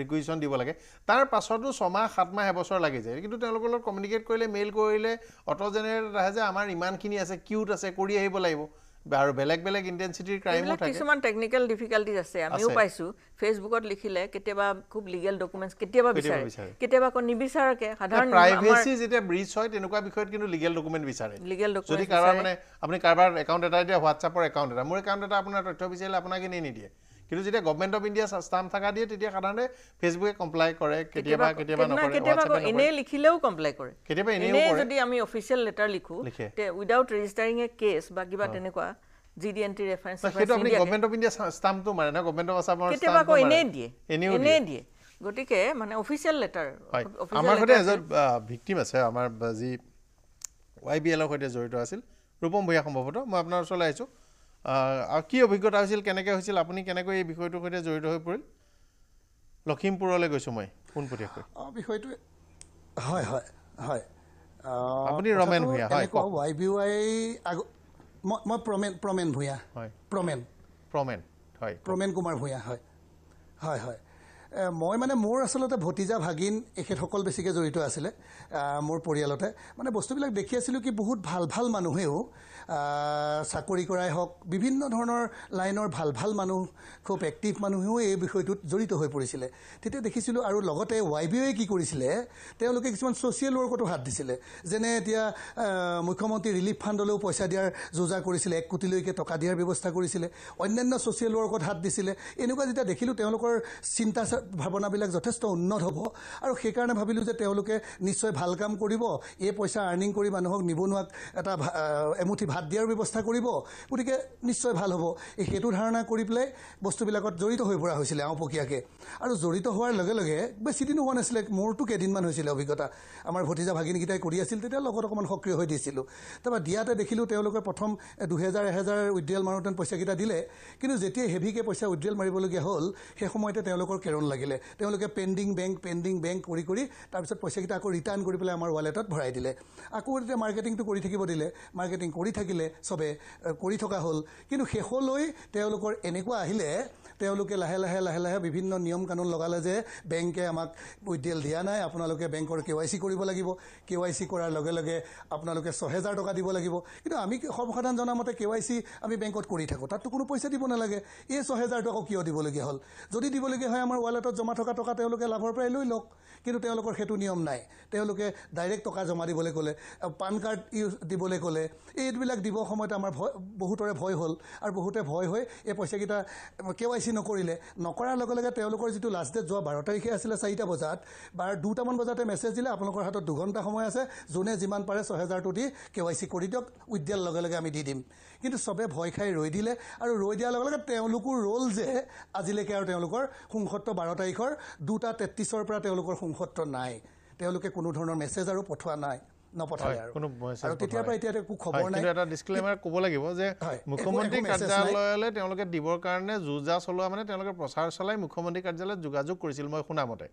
ৰিকুৱেশ্যন দিব লাগে তাৰ পাছতো ছমাহ সাত মাহ এবছৰ লাগি যায় কিন্তু তেওঁলোকৰ লগত কমিউনিকেট কৰিলে মেইল কৰিলে অট' জেনেৰেল আহে যে আমাৰ ইমানখিনি আছে কিউট আছে কৰি আহিব লাগিব আৰু বেলেগ বেলেগ ইণ্টেনচিটিৰ ক্ৰাইম কিছুমান টেকনিকেল ডিফিকাল্টিজ আছে আমিও পাইছোঁ ফেচবুকত লিখিলে কেতিয়াবা খুব লিগেল ডকুমেণ্টছ কেতিয়াবা বিচাৰে কেতিয়াবা আকৌ নিবিচাৰাকে সাধাৰণ প্ৰাইভেচি যেতিয়া ব্ৰিজ হয় তেনেকুৱা বিষয়ত কিন্তু লিগেল ডকুমেণ্ট বিচাৰে লিগেল ডকুমেণ্ট যদি কাৰোবাৰ মানে আপুনি কাৰোবাৰ একাউণ্ট এটা এতিয়া হোৱাটছআপৰ একাউণ্ট এটা মোৰ একাউণ্ট এটা আপোনাৰ তথ্য বিচাৰিলে আপোনাক এনেই নিদিয়ে কিন্তু যেতিয়া গভমেণ্ট অফ ইণ্ডিয়া ষ্টাম্প থকা দিয়ে তেতিয়া সাধাৰণতে ফেচবুকে কমপ্লাই কৰে কেতিয়াবা কেতিয়াবা নকৰে কেতিয়াবা এনেই লিখিলেও কমপ্লাই কৰে কেতিয়াবা এনেই যদি আমি অফিচিয়েল লেটাৰ লিখো তে উইদাউট ৰেজিষ্টাৰিং এ কেছ বা কিবা তেনেকুৱা ৰূপম ভূঞা সম্ভৱতঃ মই আপোনাৰ ওচৰলৈ আহিছোঁ আৰু কি অভিজ্ঞতা হৈছিল কেনেকৈ হৈছিল আপুনি কেনেকৈ এই বিষয়টোৰ সৈতে জড়িত হৈ পৰিল লখিমপুৰলৈ গৈছোঁ মই পোনপটীয়াকৈ বিষয়টো হয় হয় হয় আপুনি ৰমেন ভূঞা হয় ৱাই বি ৱাই মই প্ৰমেন প্ৰমেন ভূঞা হয় প্ৰমেন প্ৰমেন হয় প্ৰমেন কুমাৰ ভূঞা হয় হয় হয় মই মানে মোৰ আচলতে ভতিজা ভাগিন এখেতসকল বেছিকৈ জড়িত আছিলে মোৰ পৰিয়ালতে মানে বস্তুবিলাক দেখি আছিলোঁ কি বহুত ভাল ভাল মানুহেও চাকৰি কৰাই হওক বিভিন্ন ধৰণৰ লাইনৰ ভাল ভাল মানুহ খুব এক্টিভ মানুহেও এই বিষয়টোত জড়িত হৈ পৰিছিলে তেতিয়া দেখিছিলোঁ আৰু লগতে ৱাই বি অ'ই কি কৰিছিলে তেওঁলোকে কিছুমান ছ'চিয়েল ৱৰ্কতো হাত দিছিলে যেনে এতিয়া মুখ্যমন্ত্ৰী ৰিলিফ ফাণ্ডলৈও পইচা দিয়াৰ যোজা কৰিছিলে এক কোটিলৈকে টকা দিয়াৰ ব্যৱস্থা কৰিছিলে অন্যান্য ছ'চিয়েল ৱৰ্কত হাত দিছিলে এনেকুৱা যেতিয়া দেখিলোঁ তেওঁলোকৰ চিন্তা ভাৱনাবিলাক যথেষ্ট উন্নত হ'ব আৰু সেইকাৰণে ভাবিলোঁ যে তেওঁলোকে নিশ্চয় ভাল কাম কৰিব এই পইচা আৰ্ণিং কৰি মানুহক নিবনুৱাক এটা এমুঠি ভাত দিয়াৰ ব্যৱস্থা কৰিব গতিকে নিশ্চয় ভাল হ'ব এই সেইটো ধাৰণা কৰি পেলাই বস্তুবিলাকত জড়িত হৈ পৰা হৈছিলে আওপকীয়াকৈ আৰু জড়িত হোৱাৰ লগে লগে বেছি বেছিদিন হোৱা নাছিলে মোৰতো কেইদিনমান হৈছিলে অভিজ্ঞতা আমাৰ ভতিজা ভাগিনীকেইটাই কৰি আছিল তেতিয়া লগত অকণমান সক্ৰিয় হৈ দিছিলোঁ তাৰপৰা দিয়াতে দেখিলোঁ তেওঁলোকে প্ৰথম দুহেজাৰ এহেজাৰ উইড্ৰিয়েল মাৰোঁতে পইচাকেইটা দিলে কিন্তু যেতিয়া হেভিকৈ পইচা উইড্ৰিয়েল মাৰিবলগীয়া হ'ল সেই সময়তে তেওঁলোকৰ কেৰণ লাগিলে তেওঁলোকে পেণ্ডিং বেংক পেণ্ডিং বেংক কৰি কৰি তাৰপিছত পইচাকেইটা আকৌ ৰিটাৰ্ণ কৰি পেলাই আমাৰ ৱালেটত ভৰাই দিলে আকৌ তেতিয়া মাৰ্কেটিংটো কৰি থাকিব দিলে মাৰ্কেটিং কৰি থাকিব থাকিলে চবে কৰি থকা হ'ল কিন্তু শেষলৈ তেওঁলোকৰ এনেকুৱা আহিলে তেওঁলোকে লাহে লাহে লাহে লাহে বিভিন্ন নিয়ম কানুন লগালে যে বেংকে আমাক উদ্যেল দিয়া নাই আপোনালোকে বেংকৰ কে ৱাই চি কৰিব লাগিব কে ৱাই চি কৰাৰ লগে লগে আপোনালোকে ছহেজাৰ টকা দিব লাগিব কিন্তু আমি সৰ্বসাধাৰণ জনামতে কে ৱাই চি আমি বেংকত কৰি থাকোঁ তাততো কোনো পইচা দিব নালাগে এই ছহেজাৰ টকাও কিয় দিবলগীয়া হ'ল যদি দিবলগীয়া হয় আমাৰ ৱালেটত জমা থকা টকা তেওঁলোকে লাভৰ পৰাই লৈ লওক কিন্তু তেওঁলোকৰ সেইটো নিয়ম নাই তেওঁলোকে ডাইৰেক্ট টকা জমা দিবলৈ ক'লে পান কাৰ্ড ইউজ দিবলৈ ক'লে এইবিলাক দিব সময়ত আমাৰ ভয় বহুতৰে ভয় হ'ল আৰু বহুতে ভয় হৈ এই পইচাকেইটা কে ৱাই বেছি নকৰিলে নকৰাৰ লগে লগে তেওঁলোকৰ যিটো লাষ্ট ডেট যোৱা বাৰ তাৰিখে আছিলে চাৰিটা বজাত বাৰ দুটামান বজাতে মেছেজ দিলে আপোনালোকৰ হাতত দুঘণ্টা সময় আছে যোনে যিমান পাৰে ছহেজাৰটো দি কে ৱাই চি কৰি দিয়ক উইথ দিয়াৰ লগে লগে আমি দি দিম কিন্তু চবে ভয় খাই ৰৈ দিলে আৰু ৰৈ দিয়াৰ লগে লগে তেওঁলোকো ৰ'ল যে আজিলৈকে আৰু তেওঁলোকৰ সোংসত্ৰ বাৰ তাৰিখৰ দুটা তেত্ৰিছৰ পৰা তেওঁলোকৰ সোংসত্ৰ নাই তেওঁলোকে কোনো ধৰণৰ মেছেজ আৰু পঠোৱা নাই মুখ্যমন্ত্ৰী কাৰ্যালয়ত যোগাযোগ কৰিছিল মই শুনামতে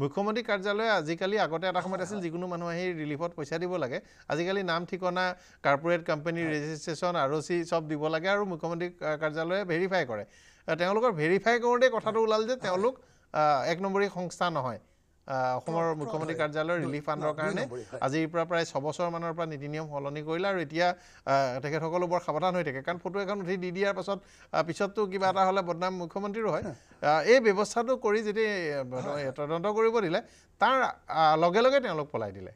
মুখ্যমন্ত্ৰী কাৰ্যালয়ে আজিকালি আগতে এটা সময়ত আছিল যিকোনো মানুহ আহি ৰিলিফত পইচা দিব লাগে আজিকালি নাম ঠিকনা কৰ্পৰেট কোম্পানীৰ ৰেজিষ্ট্ৰেচন আৰ চি চব দিব লাগে আৰু মুখ্যমন্ত্ৰী কাৰ্যালয়ে ভেৰিফাই কৰে তেওঁলোকৰ ভেৰিফাই কৰোঁতেই কথাটো ওলাল যে তেওঁলোক এক নম্বৰী সংস্থা নহয় অসমৰ মুখ্যমন্ত্ৰী কাৰ্যালয়ৰ ৰিলিফ ফাণ্ডৰ কাৰণে আজিৰ পৰা প্ৰায় ছবছৰমানৰ পৰা নীতি নিয়ম সলনি কৰিলে আৰু এতিয়া তেখেতসকলো বৰ সাৱধান হৈ থাকে কাৰণ ফটো এখন উঠি দি দিয়াৰ পাছত পিছততো কিবা এটা হ'লে বদনাম মুখ্যমন্ত্ৰীৰো হয় এই ব্যৱস্থাটো কৰি যদি তদন্ত কৰিব দিলে তাৰ লগে লগে তেওঁলোক পলাই দিলে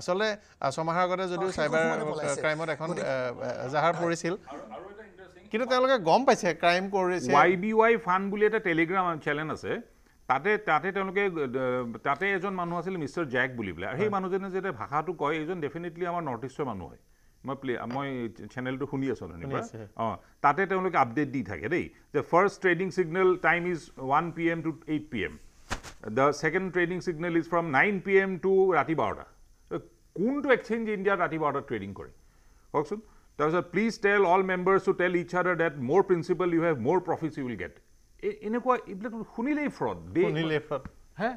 আচলতে ছমাহৰ আগতে যদিও চাইবাৰ ক্ৰাইমত এখন এজাহাৰ পৰিছিল কিন্তু তেওঁলোকে গম পাইছে ক্ৰাইম কৰিছে ৱাই বি ৱাই ফাণ্ড বুলি এটা টেলিগ্ৰাম চেনেল আছে তাতে তাতে তেওঁলোকে তাতে এজন মানুহ আছিল মিষ্টাৰ জেক বুলি পেলাই আৰু সেই মানুহজনে যেতিয়া ভাষাটো কয় এইজন ডেফিনেটলি আমাৰ নৰ্থ ইষ্টৰ মানুহ হয় মই প্লে মই চেনেলটো শুনি আছোঁ অঁ তাতে তেওঁলোকে আপডেট দি থাকে দেই যে first trading signal time is one P M to eight P M the second trading signal is from nine P M to ৰাতি বাৰটা কোনটো এক্সচেঞ্জ ইণ্ডিয়াত ৰাতি বাৰটাত ট্ৰেডিং কৰে কওকচোন তাৰপিছত please tell all members to tell is other that more principal you have more profit you will get এনেকুৱা এইবিলাক শুনিলেই ফ্ৰড শুনিলেই ফ্ৰড হে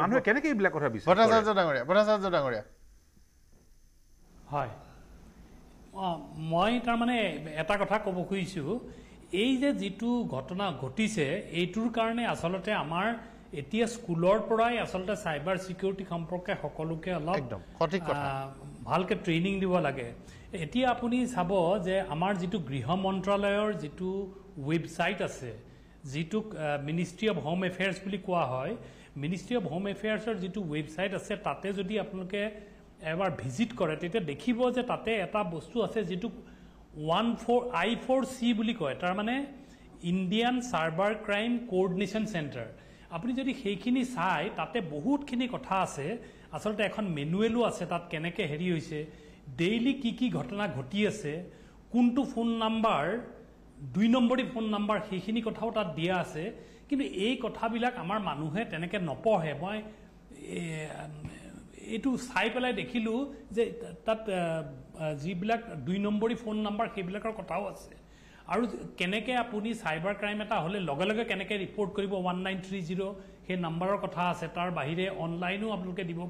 মানুহে কেনেকৈ এইবিলাক কথা বিচাৰে ভট্টাচাৰ্য ডাঙৰীয়া ভট্টাচাৰ্য ডাঙৰীয়া হয় মই তাৰমানে এটা কথা ক'ব খুজিছোঁ এই যে যিটো ঘটনা ঘটিছে এইটোৰ কাৰণে আচলতে আমাৰ এতিয়া স্কুলৰ পৰাই আচলতে চাইবাৰ ছিকিউৰিটি সম্পৰ্কে সকলোকে অলপ সঠিক ভালকৈ ট্ৰেইনিং দিব লাগে এতিয়া আপুনি চাব যে আমাৰ যিটো গৃহ মন্ত্ৰালয়ৰ যিটো ৱেবছাইট আছে যিটোক মিনিষ্ট্ৰি অৱ হোম এফেয়াৰ্ছ বুলি কোৱা হয় মিনিষ্ট্ৰি অৱ হোম এফেয়াৰ্ছৰ যিটো ৱেবছাইট আছে তাতে যদি আপোনালোকে এবাৰ ভিজিট কৰে তেতিয়া দেখিব যে তাতে এটা বস্তু আছে যিটোক one four I four C বুলি কয় তাৰমানে Indian cyber crime coordination centre আপুনি যদি সেইখিনি চাই তাতে বহুতখিনি কথা আছে আচলতে এখন মেনুৱেলো আছে তাত কেনেকৈ হেৰি হৈছে ডেইলি কি কি ঘটনা ঘটি আছে কোনটো ফোন নাম্বাৰ দুই নম্বৰী ফোন নাম্বাৰ সেইখিনি কথাও তাত দিয়া আছে কিন্তু এই কথাবিলাক আমাৰ মানুহে তেনেকৈ নপঢ়ে মই এইটো চাই পেলাই দেখিলোঁ যে তাত যিবিলাক দুই নম্বৰী ফোন নাম্বাৰ সেইবিলাকৰ কথাও আছে আৰু কেনেকৈ আপুনি চাইবাৰ ক্ৰাইম এটা হ'লে লগে লগে কেনেকৈ ৰিপৰ্ট কৰিব ওৱান নাইন থ্ৰী জিৰ' সেই নাম্বাৰৰ কথা আছে তাৰ বাহিৰে অনলাইনো আপোনালোকে দিব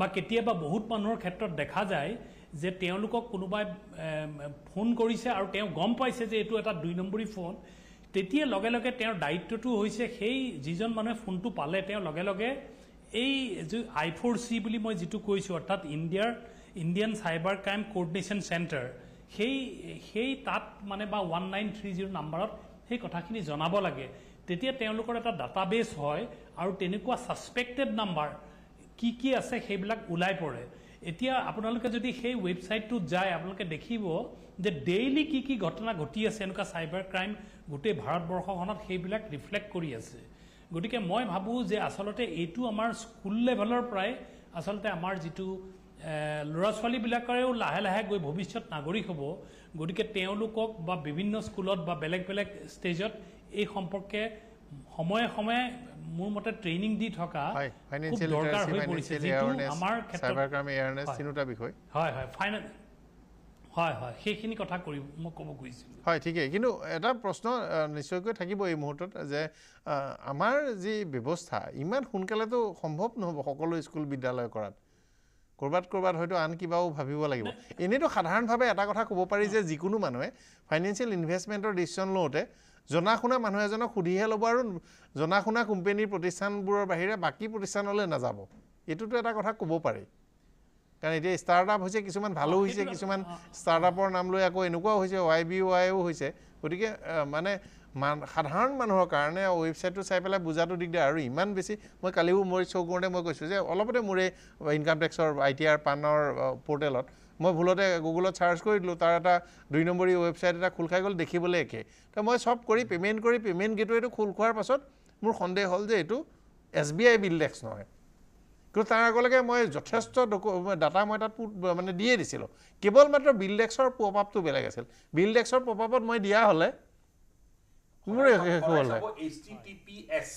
বা কেতিয়াবা বহুত মানুহৰ ক্ষেত্ৰত দেখা যায় যে তেওঁলোকক কোনোবাই ফোন কৰিছে আৰু তেওঁ গম পাইছে যে এইটো এটা দুই নম্বৰী ফোন তেতিয়া লগে লগে তেওঁৰ দায়িত্বটো হৈছে সেই যিজন মানুহে ফোনটো পালে তেওঁ লগে লগে এই যি আই ফ'ৰ চি বুলি মই যিটো কৈছোঁ অৰ্থাৎ ইণ্ডিয়াৰ Indian cyber crime coordination centre সেই সেই তাত মানে বা ওৱান নাইন থ্ৰী জিৰ' নাম্বাৰত সেই কথাখিনি জনাব লাগে তেতিয়া তেওঁলোকৰ এটা ডাটা ডাটাবেছ হয় আৰু তেনেকুৱা ছাছপেক্টেড নাম্বাৰ কি কি আছে সেইবিলাক ওলাই পৰে এতিয়া আপোনালোকে যদি সেই ৱেবছাইটটোত যায় আপোনালোকে দেখিব যে ডেইলি কি কি ঘটনা ঘটি আছে এনেকুৱা চাইবাৰ ক্ৰাইম গোটেই ভাৰতবৰ্ষখনত সেইবিলাক ৰিফ্লেক্ট কৰি আছে গতিকে মই ভাবোঁ যে আচলতে এইটো আমাৰ স্কুল লেভেলৰ পৰাই আচলতে আমাৰ যিটো ল'ৰা ছোৱালীবিলাকৰেও লাহে লাহে গৈ ভৱিষ্যত নাগৰিক হ'ব গতিকে তেওঁলোকক বা বিভিন্ন স্কুলত বা বেলেগ বেলেগ ষ্টেজত এই সম্পৰ্কে সময়ে সময়ে মোৰ মতে ট্ৰেইনিং দি থকা হয় হয় সেইখিনি কথা কৰি মই ক'ব খুজিছিলোঁ হয় ঠিকেই কিন্তু এটা প্ৰশ্ন নিশ্চয়কৈ থাকিব এই মুহূৰ্তত যে আমাৰ যি ব্যৱস্থা ইমান সোনকালেতো সম্ভৱ নহ'ব সকলো স্কুল বিদ্যালয় কৰাত ক'ৰবাত ক'ৰবাত হয়তো আন কিবাও ভাবিব লাগিব এনেইতো সাধাৰণভাৱে এটা কথা ক'ব পাৰি যে যিকোনো মানুহে ফাইনেন্সিয়েল ইনভেষ্টমেণ্টৰ ডিচিশ্যন লওঁতে জনা শুনা মানুহ এজনক সুধিহে ল'ব আৰু জনা শুনা কোম্পেনীৰ প্ৰতিষ্ঠানবোৰৰ বাহিৰে বাকী প্ৰতিষ্ঠানলৈ নাযাব এইটোতো এটা কথা ক'ব পাৰি কাৰণ এতিয়া ষ্টাৰ্টআপ হৈছে কিছুমান ভালো হৈছে কিছুমান ষ্টাৰ্টআপৰ নাম লৈ আকৌ এনেকুৱাও হৈছে ৱাই বি ৱাইও হৈছে গতিকে মানে মান সাধাৰণ মানুহৰ কাৰণে ৱেবছাইটটো চাই পেলাই বুজাটো দিগদাৰ আৰু ইমান বেছি মই কালিও মোৰ শ্ব' কৰোঁতে মই কৈছোঁ যে অলপতে মোৰ এই ইনকাম টেক্সৰ আই টি আৰ পানৰ পৰ্টেলত মই ভুলতে গুগলত চাৰ্চ কৰি দিলোঁ তাৰ এটা দুই নম্বৰী ৱেবছাইট এটা খোল খাই গ'ল দেখিবলৈ একে তো মই চব কৰি পে'মেণ্ট কৰি পে'মেণ্ট গেটৱেটো খোল খোৱাৰ পাছত মোৰ সন্দেহ হ'ল যে এইটো এছ বি আই বিল ডেক্স নহয় কিন্তু তাৰ আগে আগলৈকে মই যথেষ্ট ডকু ডাটা মই তাত মানে দিয়ে দিছিলোঁ কেৱল মাত্ৰ বিল ডেক্সৰ পপ আপটো বেলেগ আছিল বিল ডেক্সৰ পপ আপত মই দিয়া হ'লে মোৰ শেষ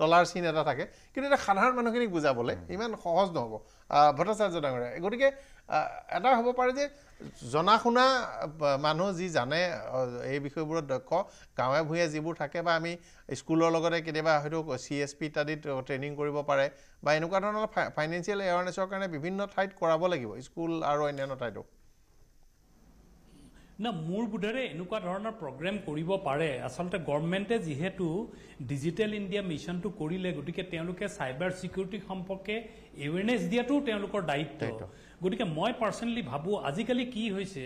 তলাৰ চিন এটা থাকে কিন্তু এটা সাধাৰণ মানুহখিনিক বুজাবলৈ ইমান সহজ নহ'ব ভট্টাচাৰ্য ডাঙৰীয়া গতিকে এটা হ'ব পাৰে যে জনা শুনা মানুহ যি জানে এই বিষয়বোৰত দক্ষ গাঁৱে ভূঞে যিবোৰ থাকে বা আমি স্কুলৰ লগতে কেতিয়াবা হয়তো চি এছ পি ইত্যাদিত ট্ৰেইনিং কৰিব পাৰে বা এনেকুৱা ধৰণৰ ফাইনেন্সিয়েল এৱাৰনেছৰ কাৰণে বিভিন্ন ঠাইত কৰাব লাগিব স্কুল আৰু অন্যান্য ঠাইতো না মোৰ বোধেৰে এনেকুৱা ধৰণৰ প্ৰগ্ৰেম কৰিব পাৰে আচলতে গভৰ্ণমেণ্টে যিহেতু ডিজিটেল ইণ্ডিয়া মিছনটো কৰিলে গতিকে তেওঁলোকে চাইবাৰ চিকিউৰিটি সম্পৰ্কে এৱেৰনেছ দিয়াটোও তেওঁলোকৰ দায়িত্ব গতিকে মই পাৰ্চনেলি ভাবোঁ আজিকালি কি হৈছে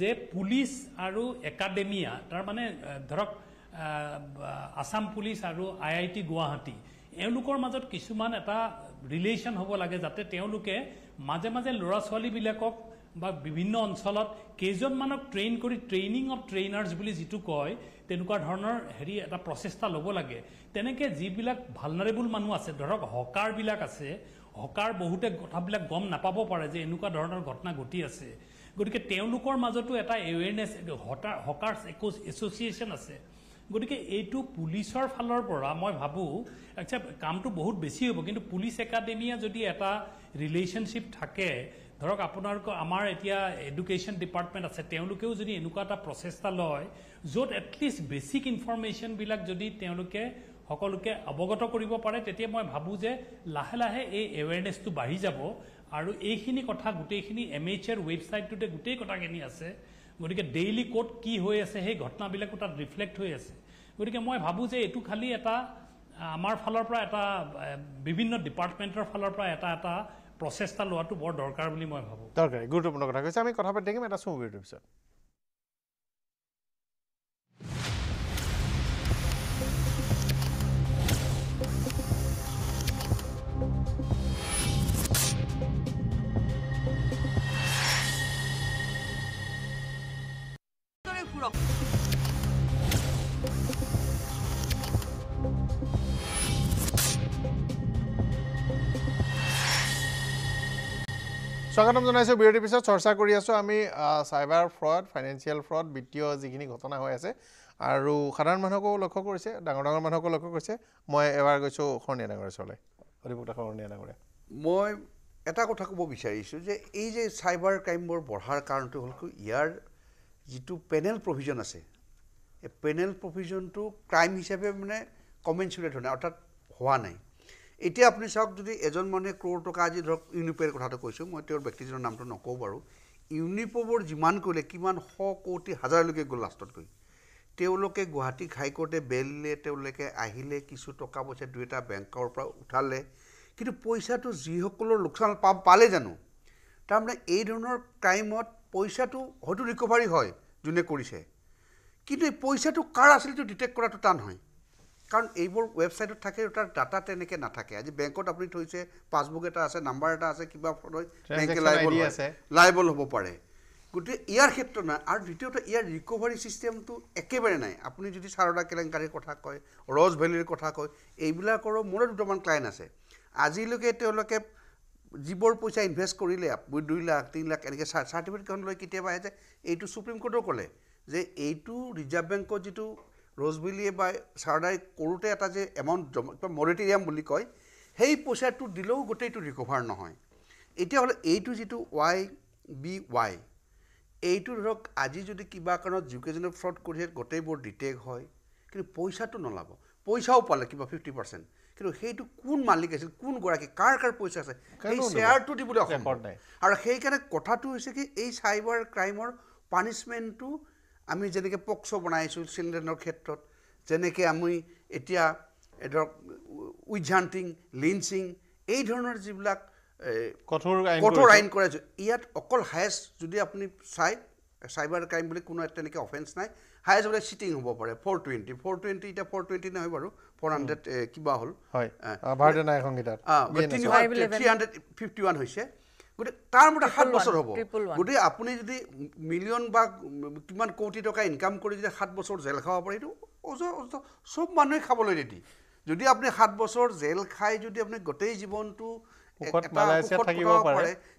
যে পুলিচ আৰু একাডেমিয়া তাৰমানে ধৰক আছাম পুলিচ আৰু আই আই টি গুৱাহাটী এওঁলোকৰ মাজত কিছুমান এটা ৰিলেশ্যন হ'ব লাগে যাতে তেওঁলোকে মাজে মাজে ল'ৰা ছোৱালীবিলাকক বা বিভিন্ন অঞ্চলত কেইজনমানক ট্ৰেইন কৰি ট্ৰেইনিং অফ ট্ৰেইনাৰ্ছ বুলি যিটো কয় তেনেকুৱা ধৰণৰ হেৰি এটা প্ৰচেষ্টা ল'ব লাগে তেনেকৈ যিবিলাক ভালনাৰেবল মানুহ আছে ধৰক হকাৰবিলাক আছে হকাৰ বহুতে কথাবিলাক গম নাপাব পাৰে যে এনেকুৱা ধৰণৰ ঘটনা ঘটি আছে গতিকে তেওঁলোকৰ মাজতো এটা এৱেৰনেছ হকাৰ্ছ একো এছ'চিয়েশ্যন আছে গতিকে এইটো পুলিচৰ ফালৰ পৰা মই ভাবোঁ আচ্ছা কামটো বহুত বেছি হ'ব কিন্তু পুলিচ একাডেমীয়ে যদি এটা ৰিলেশ্যনশ্বিপ থাকে ধৰক আপোনালোকৰ আমাৰ এতিয়া এডুকেশ্যন ডিপাৰ্টমেণ্ট আছে তেওঁলোকেও যদি এনেকুৱা এটা প্ৰচেষ্টা লয় য'ত এটলিষ্ট বেচিক ইনফৰ্মেশ্যনবিলাক যদি তেওঁলোকে সকলোকে অৱগত কৰিব পাৰে তেতিয়া মই ভাবোঁ যে লাহে লাহে এই এৱেৰনেছটো বাঢ়ি যাব আৰু এইখিনি কথা গোটেইখিনি এম এইচ এৰ ৱেবছাইটটোতে গোটেই কথাখিনি আছে গতিকে ডেইলি ক'ত কি হৈ আছে সেই ঘটনাবিলাকো তাত ৰিফ্লেক্ট হৈ আছে গতিকে মই ভাবোঁ যে এইটো খালী এটা আমাৰ ফালৰ পৰা এটা বিভিন্ন ডিপাৰ্টমেণ্টৰ ফালৰ পৰা এটা এটা প্ৰচেষ্টা লোৱাটো বৰ দৰকাৰ বুলি মই ভাবোঁ দৰকাৰী গুৰুত্বপূৰ্ণ কথা কৈছে আমি কথা পাতি থাকিম এটা চুমবিৰ পিছত স্বাগতম জানাইছো বিৰতিৰ পিছত চৰ্চা কৰি আছো আমি চাইবাৰ ফ্ৰড ফাইনেন্সিয়েল ফ্ৰড বিত্তীয় যিখিনি ঘটনা হৈ আছে আৰু সাধাৰণ মানুহকো লক্ষ্য কৰিছে ডাঙৰ ডাঙৰ মানুহকো লক্ষ্য কৰিছে মই এবাৰ গৈছো শৰণীয়া ডাঙৰ ওচৰলৈ অধিবক্তা শৰণীয়া ডাঙৰে মই এটা কথা ক'ব বিচাৰিছোঁ যে এই যে চাইবাৰ ক্ৰাইমবোৰ বঢ়াৰ কাৰণটো হ'ল ইয়াৰ যিটো পেনেল প্ৰভিজন আছে এই পেনেল প্ৰভিজনটো ক্ৰাইম হিচাপে মানে কমেঞ্চুৰেট হোৱা নাই অৰ্থাৎ হোৱা নাই এতিয়া আপুনি চাওক যদি এজন মানুহে ক্ৰ'ৰ টকা আজি ধৰক ইউনিপৰ কথাটো কৈছোঁ মই তেওঁৰ ব্যক্তিজনৰ নামটো নকওঁ বাৰু ইউনিপবোৰ যিমান কৰিলে কিমান শ কোটি হাজাৰলৈকে গ'ল লাষ্টত গৈ তেওঁলোকে গুৱাহাটী হাইকৰ্টে বেলিলে তেওঁলোকে আহিলে কিছু টকা পইচা দুই এটা বেংকৰ পৰা উঠালে কিন্তু পইচাটো যিসকলৰ লোকচান পালে জানো তাৰমানে এই ধৰণৰ ক্ৰাইমত পইচাটো হয়তো ৰিকভাৰী হয় যোনে কৰিছে কিন্তু এই পইচাটো কাৰ আছিল ডিটেক্ট কৰাটো টান হয় কাৰণ এইবোৰ ৱেবছাইটত থাকে তাৰ ডাটা তেনেকৈ নাথাকে আজি বেংকত আপুনি থৈছে পাছবুক এটা আছে নাম্বাৰ এটা আছে কিবা বেংকে লাইবল আছে লাইবল হ'ব পাৰে গতিকে ইয়াৰ ক্ষেত্ৰত নাই আৰু দ্বিতীয়তে ইয়াৰ ৰিকভাৰী ছিষ্টেমটো একেবাৰে নাই আপুনি যদি সাৰদা কেলেংকাৰীৰ কথা কয় ৰজ ভেলীৰ কথা কয় এইবিলাকৰো মোৰে দুটামান ক্লায়েণ্ট আছে আজিলৈকে তেওঁলোকে যিবোৰ পইচা ইনভেষ্ট কৰিলে দুই লাখ তিনি লাখ এনেকৈ চাৰ্টিফিকেটখন লৈ কেতিয়াবা আহে যে এইটো চুপ্ৰিম কোৰ্টেও ক'লে যে এইটো ৰিজাৰ্ভ বেংকৰ যিটো ৰজবিলিয়ে বা চাৰদাই কৰোঁতে এটা যে এমাউণ্ট জমা কিবা মৰিটেৰিয়াম বুলি কয় সেই পইচাটো দিলেও গোটেইটো ৰিকভাৰ নহয় এতিয়াহ'লে এইটো যিটো ৱাই বি ৱাই এইটো ধৰক আজি যদি কিবা কাৰণত জিকেজনে ফ্ৰড কৰিছে গোটেইবোৰ ডিটেক হয় কিন্তু পইচাটো নোলাব পইচাও পালে কিবা ফিফটি পাৰ্চেণ্ট কিন্তু সেইটো কোন মালিক আছিল কোনগৰাকী কাৰ কাৰ পইচা আছে সেই শ্বেয়াৰটো দিবলৈ অসম্ভৱ নাই আৰু সেইকাৰণে কথাটো হৈছে কি এই চাইবাৰ ক্ৰাইমৰ পানিছমেণ্টটো আমি যেনেকৈ পক্সো বনাইছোঁ চিলড্ৰেনৰ ক্ষেত্ৰত যেনেকৈ আমি এতিয়া ধৰক উইঝান্টিং লিঞ্চিং এই ধৰণৰ যিবিলাক কঠোৰ কঠোৰ আইন কৰাইছোঁ ইয়াত অকল হায়েষ্ট যদি আপুনি চাই চাইবাৰ ক্ৰাইম বুলি কোনো তেনেকৈ অফেন্স নাই হায়েষ্ট বোলে চিটিং হ'ব পাৰে ফ'ৰ টুৱেণ্টি ফ'ৰ টুৱেণ্টি এতিয়া ফ'ৰ টুৱেণ্টি নহয় বাৰু ফ'ৰ হাণ্ড্ৰেড কিবা হ'ল হয় থ্ৰী হাণ্ড্ৰেড ফিফটি ওৱান হৈছে গতিকে তাৰ মতে সাত বছৰ হ'ব গতিকে আপুনি যদি মিলিয়ন বা কিমান কোটি টকা ইনকাম কৰি যদি সাত বছৰ জেল খাব পাৰে এইটো অযথ চব মানুহে খাবলৈ ৰেডি যদি আপুনি সাত বছৰ জেল খাই যদি আপুনি গোটেই জীৱনটো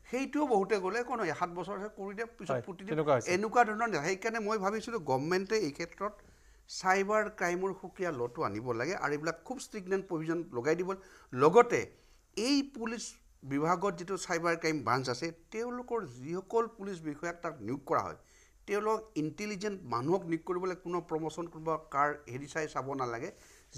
সেইটোও বহুতে গ'লে কোনো সাত বছৰহে কৰি দিয়ে পিছত পুতি দিয়ে এনেকুৱা ধৰণৰ সেইকাৰণে মই ভাবিছিলোঁ গভমেণ্টে এই ক্ষেত্ৰত চাইবাৰ ক্ৰাইমৰ সুকীয়া লটো আনিব লাগে আৰু এইবিলাক খুব ষ্ট্ৰিকনেণ্ট প্ৰভিজন লগাই দিব লগতে এই পুলিচ বিভাগত যিটো চাইবাৰ ক্ৰাইম ব্ৰাঞ্চ আছে তেওঁলোকৰ যিসকল পুলিচ বিষয়াক তাক নিয়োগ কৰা হয় তেওঁলোকক ইণ্টেলিজেণ্ট মানুহক নিয়োগ কৰিবলৈ কোনো প্ৰমোশ্যন কোনোবা কাৰ হেৰি চাই চাব নালাগে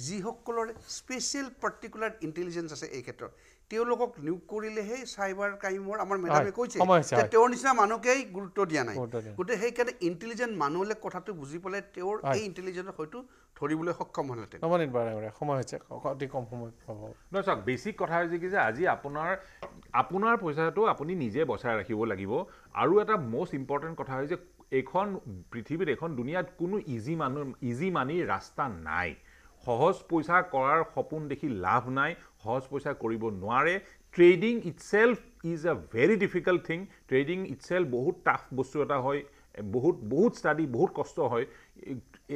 যিসকলৰ স্পেচিয়েল পাৰ্টিকুলাৰ ইণ্টেলিজেঞ্চ আছে এই ক্ষেত্ৰত তেওঁলোকক নিয়োগ কৰিলেহে চাইবাৰ ক্ৰাইমৰ আমাৰ মেডামে কৈছে যে তেওঁৰ নিচিনা মানুহকেই গুৰুত্ব দিয়া নাই গতিকে সেইকাৰণে ইণ্টেলিজেণ্ট মানুহলৈ কথাটো বুজি পেলাই তেওঁৰ এই ইণ্টেলিজেণ্টৰ হয়তো ধৰিবলৈ সক্ষম হ'লহেঁতেন নমনিত বাৰে সময় হৈছে অতি কম সময় নহয় চাওক বেছিক কথা হৈছে কি যে আজি আপোনাৰ আপোনাৰ পইচাটো আপুনি নিজে বচাই ৰাখিব লাগিব আৰু এটা মষ্ট ইম্পৰ্টেণ্ট কথা হৈছে এইখন পৃথিৱীত এইখন দুনিয়াত কোনো ইজি মানুহ ইজি মানিৰ ৰাস্তা নাই সহজ পইচা কৰাৰ সপোন দেখি লাভ নাই সহজ পইচা কৰিব নোৱাৰে trading itself is a very difficult thing trading itself বহুত টাফ বস্তু এটা হয় বহুত বহুত ষ্টাডি বহুত কষ্ট হয়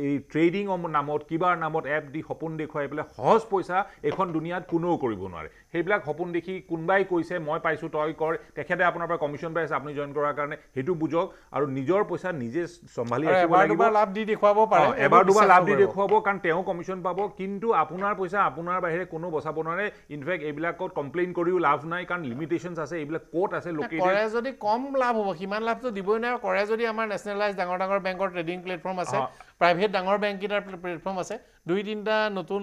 এই ট্ৰেডিং নামত কিবা নামত এপ দি সপোন দেখুৱাই পেলাই সহজ পইচা এইখন দুনিয়াত কোনেও কৰিব নোৱাৰে সেইবিলাক সপোন দেখি কোনোবাই কৈছে মই পাইছোঁ তই কৰ তেখেতে আপোনাৰ পৰা কমিশ্যন পাই আছে আপুনি জইন কৰাৰ কাৰণে সেইটো বুজক আৰু নিজৰ পইচা নিজে চম্ভালি লাভ দি দেখুৱাব পাৰে এবাৰ দুবাৰ লাভ দি দেখুৱাব কাৰণ তেওঁ কমিশ্যন পাব কিন্তু আপোনাৰ পইচা আপোনাৰ বাহিৰে কোনো বচাব নোৱাৰে ইনফেক্ট এইবিলাকত কমপ্লেইন কৰিও লাভ নাই কাৰণ লিমিটেশ্যনছ আছে এইবিলাক ক'ত আছে লোকেল যদি কম লাভ হ'ব সিমান লাভটো দিবই নাই কৰে যদি আমাৰ নেশ্যনেলাইজ ডাঙৰ ডাঙৰ বেংকৰ ট্ৰেডিং প্লেটফৰ্ম আছে প্ৰাইভেট ডাঙৰ বেংককেইটাৰ প্লেটফৰ্ম আছে দুই তিনিটা নতুন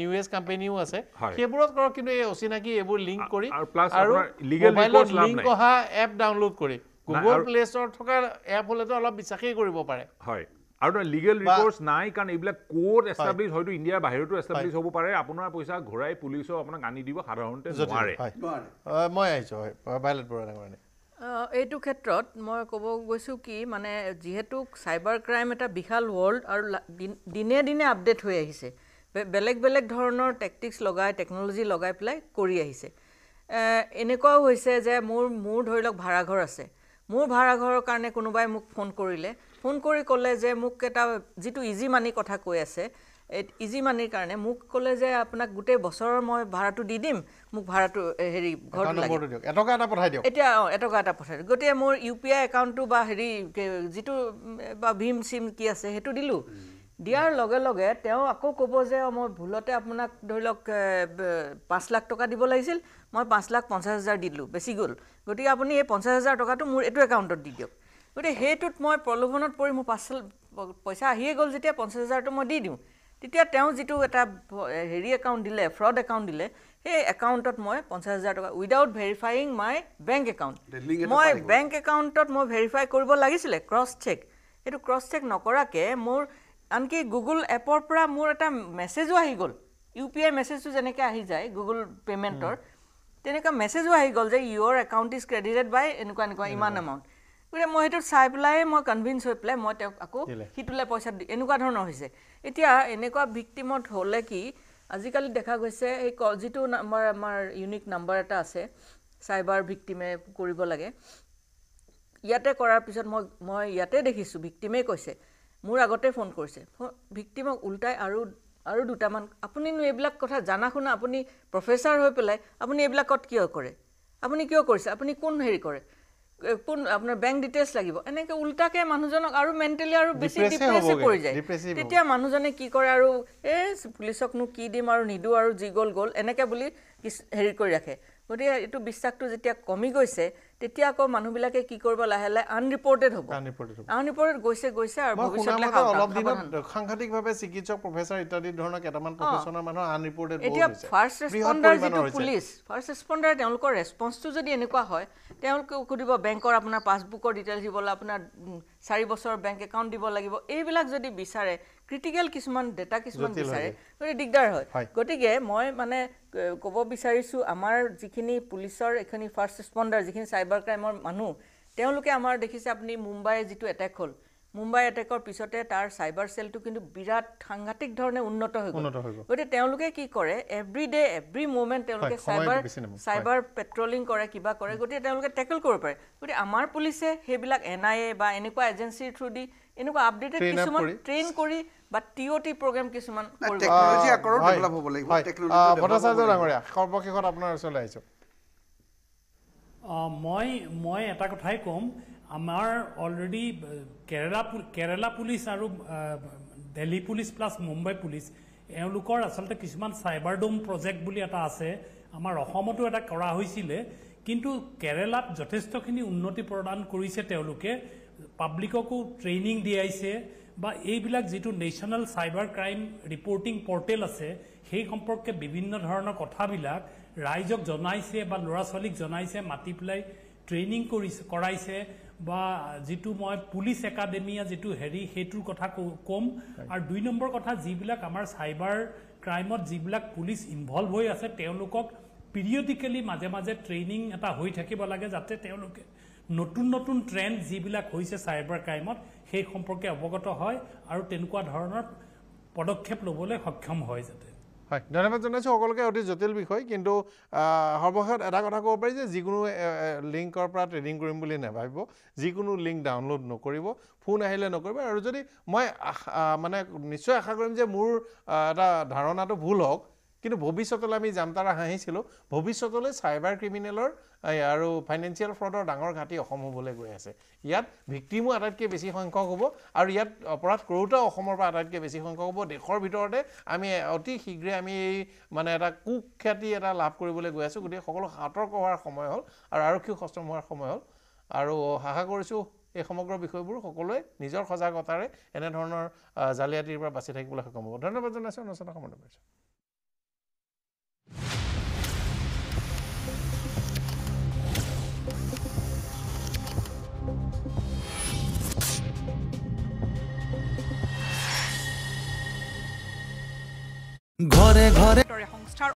নিউ এজ কোম্পানীও আছে সেইবোৰত কৰক কিন্তু এই অচিনাকি এইবোৰ লিংক কৰি আৰু মোবাইলত লিংক অহা এপ ডাউনলোড কৰি গুগল প্লে ষ্টৰত থকা এপ হ'লেতো অলপ বিশ্বাসেই কৰিব পাৰে হয় আৰু লিগেল ৰিপৰ্টছ নাই কাৰণ এইবিলাক ক'ত এষ্টাব্লিছ হয়তো ইণ্ডিয়াৰ বাহিৰতো এষ্টাব্লিছ হ'ব পাৰে আপোনাৰ পইচা ঘূৰাই পুলিচেও আপোনাক আনি দিব সাধাৰণতে নোৱাৰে মই আহিছোঁ হয় ভাইলেট বৰুৱা ডাঙৰ এইটো ক্ষেত্ৰত মই ক'ব গৈছোঁ কি মানে যিহেতু চাইবাৰ ক্ৰাইম এটা বিশাল ৱৰ্ল্ড আৰু দিনে দিনে আপডেট হৈ আহিছে বেলেগ বেলেগ ধৰণৰ টেকটিক্স লগাই টেকন'লজি লগাই পেলাই কৰি আহিছে এনেকুৱাও হৈছে যে মোৰ মোৰ ধৰি লওক ভাড়াঘৰ আছে মোৰ ভাড়াঘৰৰ কাৰণে কোনোবাই মোক ফোন কৰিলে ফোন কৰি ক'লে যে মোক এটা যিটো ইজি মানি কথা কৈ আছে ইজি মানিৰ কাৰণে মোক ক'লে যে আপোনাক গোটেই বছৰৰ মই ভাড়াটো দি দিম মোক ভাড়াটো হেৰি ঘৰত এটা পঠাই এতিয়া অঁ এটকা এটা পঠাই দিওঁ গতিকে মোৰ ইউ পি আই একাউণ্টটো বা হেৰি যিটো বা ভীম চিম কি আছে সেইটো দিলোঁ দিয়াৰ লগে লগে তেওঁ আকৌ ক'ব যে অঁ মই ভুলতে আপোনাক ধৰি লওক পাঁচ লাখ টকা দিব লাগিছিল মই পাঁচ লাখ পঞ্চাছ হাজাৰ দিলোঁ বেছি গ'ল গতিকে আপুনি এই পঞ্চাছ হাজাৰ টকাটো মোৰ এইটো একাউণ্টত দি দিয়ক গতিকে সেইটোত মই প্ৰলোভনত পৰি মোৰ পাঁচ পইচা আহিয়ে গ'ল যেতিয়া পঞ্চাছ হাজাৰটো মই দি দিওঁ তেতিয়া তেওঁ যিটো এটা হেৰি একাউণ্ট দিলে ফ্ৰড একাউণ্ট দিলে সেই একাউণ্টত মই পঞ্চাছ হাজাৰ টকা without verifying my bank account মই বেংক একাউণ্টত মই ভেৰিফাই কৰিব লাগিছিলে ক্ৰছ চেক সেইটো ক্ৰছ চেক নকৰাকৈ মোৰ আনকি গুগল এপৰ পৰা মোৰ এটা মেছেজো আহি গ'ল ইউ পি আই মেছেজটো যেনেকৈ আহি যায় গুগল পে'মেণ্টৰ তেনেকুৱা মেছেজো আহি গ'ল যে your account is credited by এনেকুৱা এনেকুৱা ইমান এমাউণ্ট গতিকে মই সেইটো চাই পেলাই মই কনভিন্স হৈ পেলাই মই তেওঁক আকৌ সিটোলৈ পইচা দি এনেকুৱা ধৰণৰ হৈছে এতিয়া এনেকুৱা ভিক্টিমত হ'লে কি আজিকালি দেখা গৈছে এই ক যিটো নাম্বাৰ আমাৰ ইউনিক নাম্বাৰ এটা আছে চাইবাৰ ভিক্টিমে কৰিব লাগে ইয়াতে কৰাৰ পিছত মই মই ইয়াতে দেখিছোঁ ভিক্টিমেই কৈছে মোৰ আগতে ফোন কৰিছে ভিক্টিমক ওলটাই আৰু আৰু দুটামান আপুনিনো এইবিলাক কথা জানা শুনা আপুনি প্ৰফেচাৰ হৈ পেলাই আপুনি এইবিলাকত কিয় কৰে আপুনি কিয় কৰিছে আপুনি কোন হেৰি কৰে কোন আপোনাৰ বেংক ডিটেইলছ লাগিব এনেকৈ উল্টাকে মানুহজনক আৰু মেণ্টেলি আৰু বেছি ডিপ্ৰেছে পৰি যায় তেতিয়া মানুহজনে কি কৰে আৰু এই পুলিচকনো কি দিম আৰু নিদিওঁ আৰু যি গ'ল গ'ল এনেকৈ বুলি হেৰি কৰি ৰাখে গতিকে এইটো বিশ্বাসটো যেতিয়া কমি গৈছে তেতিয়া আকৌ মানুহবিলাকে কি কৰিব লাহে লাহে আনৰিপৰ্টেড হ'ব আনৰিপৰ্টেড গৈছে গৈছে আৰু ভৱিষ্যতে অলপ দিনত সাংঘাতিকভাৱে চিকিৎসক প্ৰফেচাৰ ইত্যাদি ধৰণৰ কেইটামান প্ৰফেচনৰ মানুহ আনৰিপৰ্টেড এতিয়া ফাৰ্ষ্ট ৰেছপণ্ডাৰ যিটো পুলিচ ফাৰ্ষ্ট ৰেছপণ্ডাৰ তেওঁলোকৰ ৰেছপঞ্চটো যদি এনেকুৱা হয় তেওঁলোকে সুধিব বেংকৰ আপোনাৰ পাছবুকৰ ডিটেইলছ দিবলৈ আপোনাৰ চাৰি বছৰৰ বেংক একাউণ্ট দিব লাগিব এইবিলাক যদি বিচাৰে ক্ৰিটিকেল কিছুমান ডেটা কিছুমান বিচাৰে গতিকে দিগদাৰ হয় গতিকে মই মানে ক'ব বিচাৰিছোঁ আমাৰ যিখিনি পুলিচৰ এইখিনি ফাৰ্ষ্ট ৰেচপণ্ডাৰ যিখিনি চাইবাৰ ক্ৰাইমৰ মানুহ তেওঁলোকে আমাৰ দেখিছে আপুনি মুম্বাই যিটো এটেক হ'ল মুম্বাই এটেকৰ পিছতে তাৰ চাইবাৰ চেলটো কিন্তু বিৰাট সাংঘাতিক ধৰণে উন্নত হৈ গ'ল গতিকে তেওঁলোকে কি কৰে এভৰি ডে এভৰি মুমেণ্ট তেওঁলোকে চাইবাৰ চাইবাৰ পেট্ৰলিং কৰে কিবা কৰে গতিকে তেওঁলোকে টেকল কৰিব পাৰে গতিকে আমাৰ পুলিচে সেইবিলাক এন আই এ বা এনেকুৱা এজেঞ্চিৰ থ্ৰুদি এনেকুৱা আপডেটেড কিছুমান ট্ৰেইন কৰি বা টি অ' টি প্ৰগ্ৰেম কিছুমান মই মই এটা কথাই ক'ম আমাৰ অলৰেডি কেৰেলা কেৰেলা পুলিচ আৰু Delhi police plus Mumbai police এওঁলোকৰ আচলতে কিছুমান চাইবাৰ ডোম প্ৰজেক্ট বুলি এটা আছে আমাৰ অসমতো এটা কৰা হৈছিলে কিন্তু কেৰেলাত যথেষ্টখিনি উন্নতি প্ৰদান কৰিছে তেওঁলোকে পাব্লিককো ট্ৰেইনিং দিয়াইছে বা এইবিলাক যিটো national cyber crime reporting portal আছে সেই সম্পৰ্কে বিভিন্ন ধৰণৰ কথাবিলাক ৰাইজক জনাইছে বা ল'ৰা ছোৱালীক জনাইছে মাতি পেলাই ট্ৰেইনিং কৰিছে কৰাইছে বা যিটো মই পুলিচ একাডেমীয়া যিটো হেৰি সেইটোৰ কথা ক'ম আৰু দুই নম্বৰ কথা যিবিলাক আমাৰ চাইবাৰ ক্ৰাইমত যিবিলাক পুলিচ ইনভল্ভ হৈ আছে তেওঁলোকক পিৰিয়ডিকেলি মাজে মাজে ট্ৰেইনিং এটা হৈ থাকিব লাগে যাতে তেওঁলোকে নতুন নতুন ট্ৰেণ্ড যিবিলাক হৈছে চাইবাৰ ক্ৰাইমত সেই সম্পৰ্কে অৱগত হয় আৰু তেনেকুৱা ধৰণৰ পদক্ষেপ ল'বলৈ সক্ষম হয় যাতে হয় ধন্যবাদ জনাইছোঁ সকলোকে অতি জটিল বিষয় কিন্তু সৰ্বশেষত এটা কথা ক'ব পাৰি যে যিকোনো লিংকৰ পৰা ট্ৰেডিং কৰিম বুলি নাভাবিব যিকোনো লিংক ডাউনলোড নকৰিব ফোন আহিলে নকৰিব আৰু যদি মই মানে নিশ্চয় আশা কৰিম যে মোৰ এটা ধাৰণাটো ভুল হওক কিন্তু ভৱিষ্যতলৈ আমি যাম তাৰ হাঁহিছিলোঁ ভৱিষ্যতলৈ চাইবাৰ ক্ৰিমিনেলৰ আৰু ফাইনেন্সিয়েল ফ্ৰডৰ ডাঙৰ ঘাটি অসম হ'বলৈ গৈ আছে ইয়াত ভিক্টিমো আটাইতকৈ বেছি সংখ্যক হ'ব আৰু ইয়াত অপৰাধ কৰোঁতেও অসমৰ পৰা আটাইতকৈ বেছি সংখ্যক হ'ব দেশৰ ভিতৰতে আমি অতি শীঘ্ৰে আমি এই মানে এটা কুখ্যাতি এটা লাভ কৰিবলৈ গৈ আছোঁ গতিকে সকলো সতৰ্ক হোৱাৰ সময় হ'ল আৰু আৰক্ষী সষ্টম হোৱাৰ সময় হ'ল আৰু আশা কৰিছোঁ এই সমগ্ৰ বিষয়বোৰ সকলোৱে নিজৰ সজাগতাৰে এনেধৰণৰ জালিয়াতিৰ পৰা বাচি থাকিবলৈ সক্ষম হ'ব ধন্যবাদ জনাইছোঁ অনুষ্ঠানক সমৰ্থন ঘরে ঘরে সংস্থার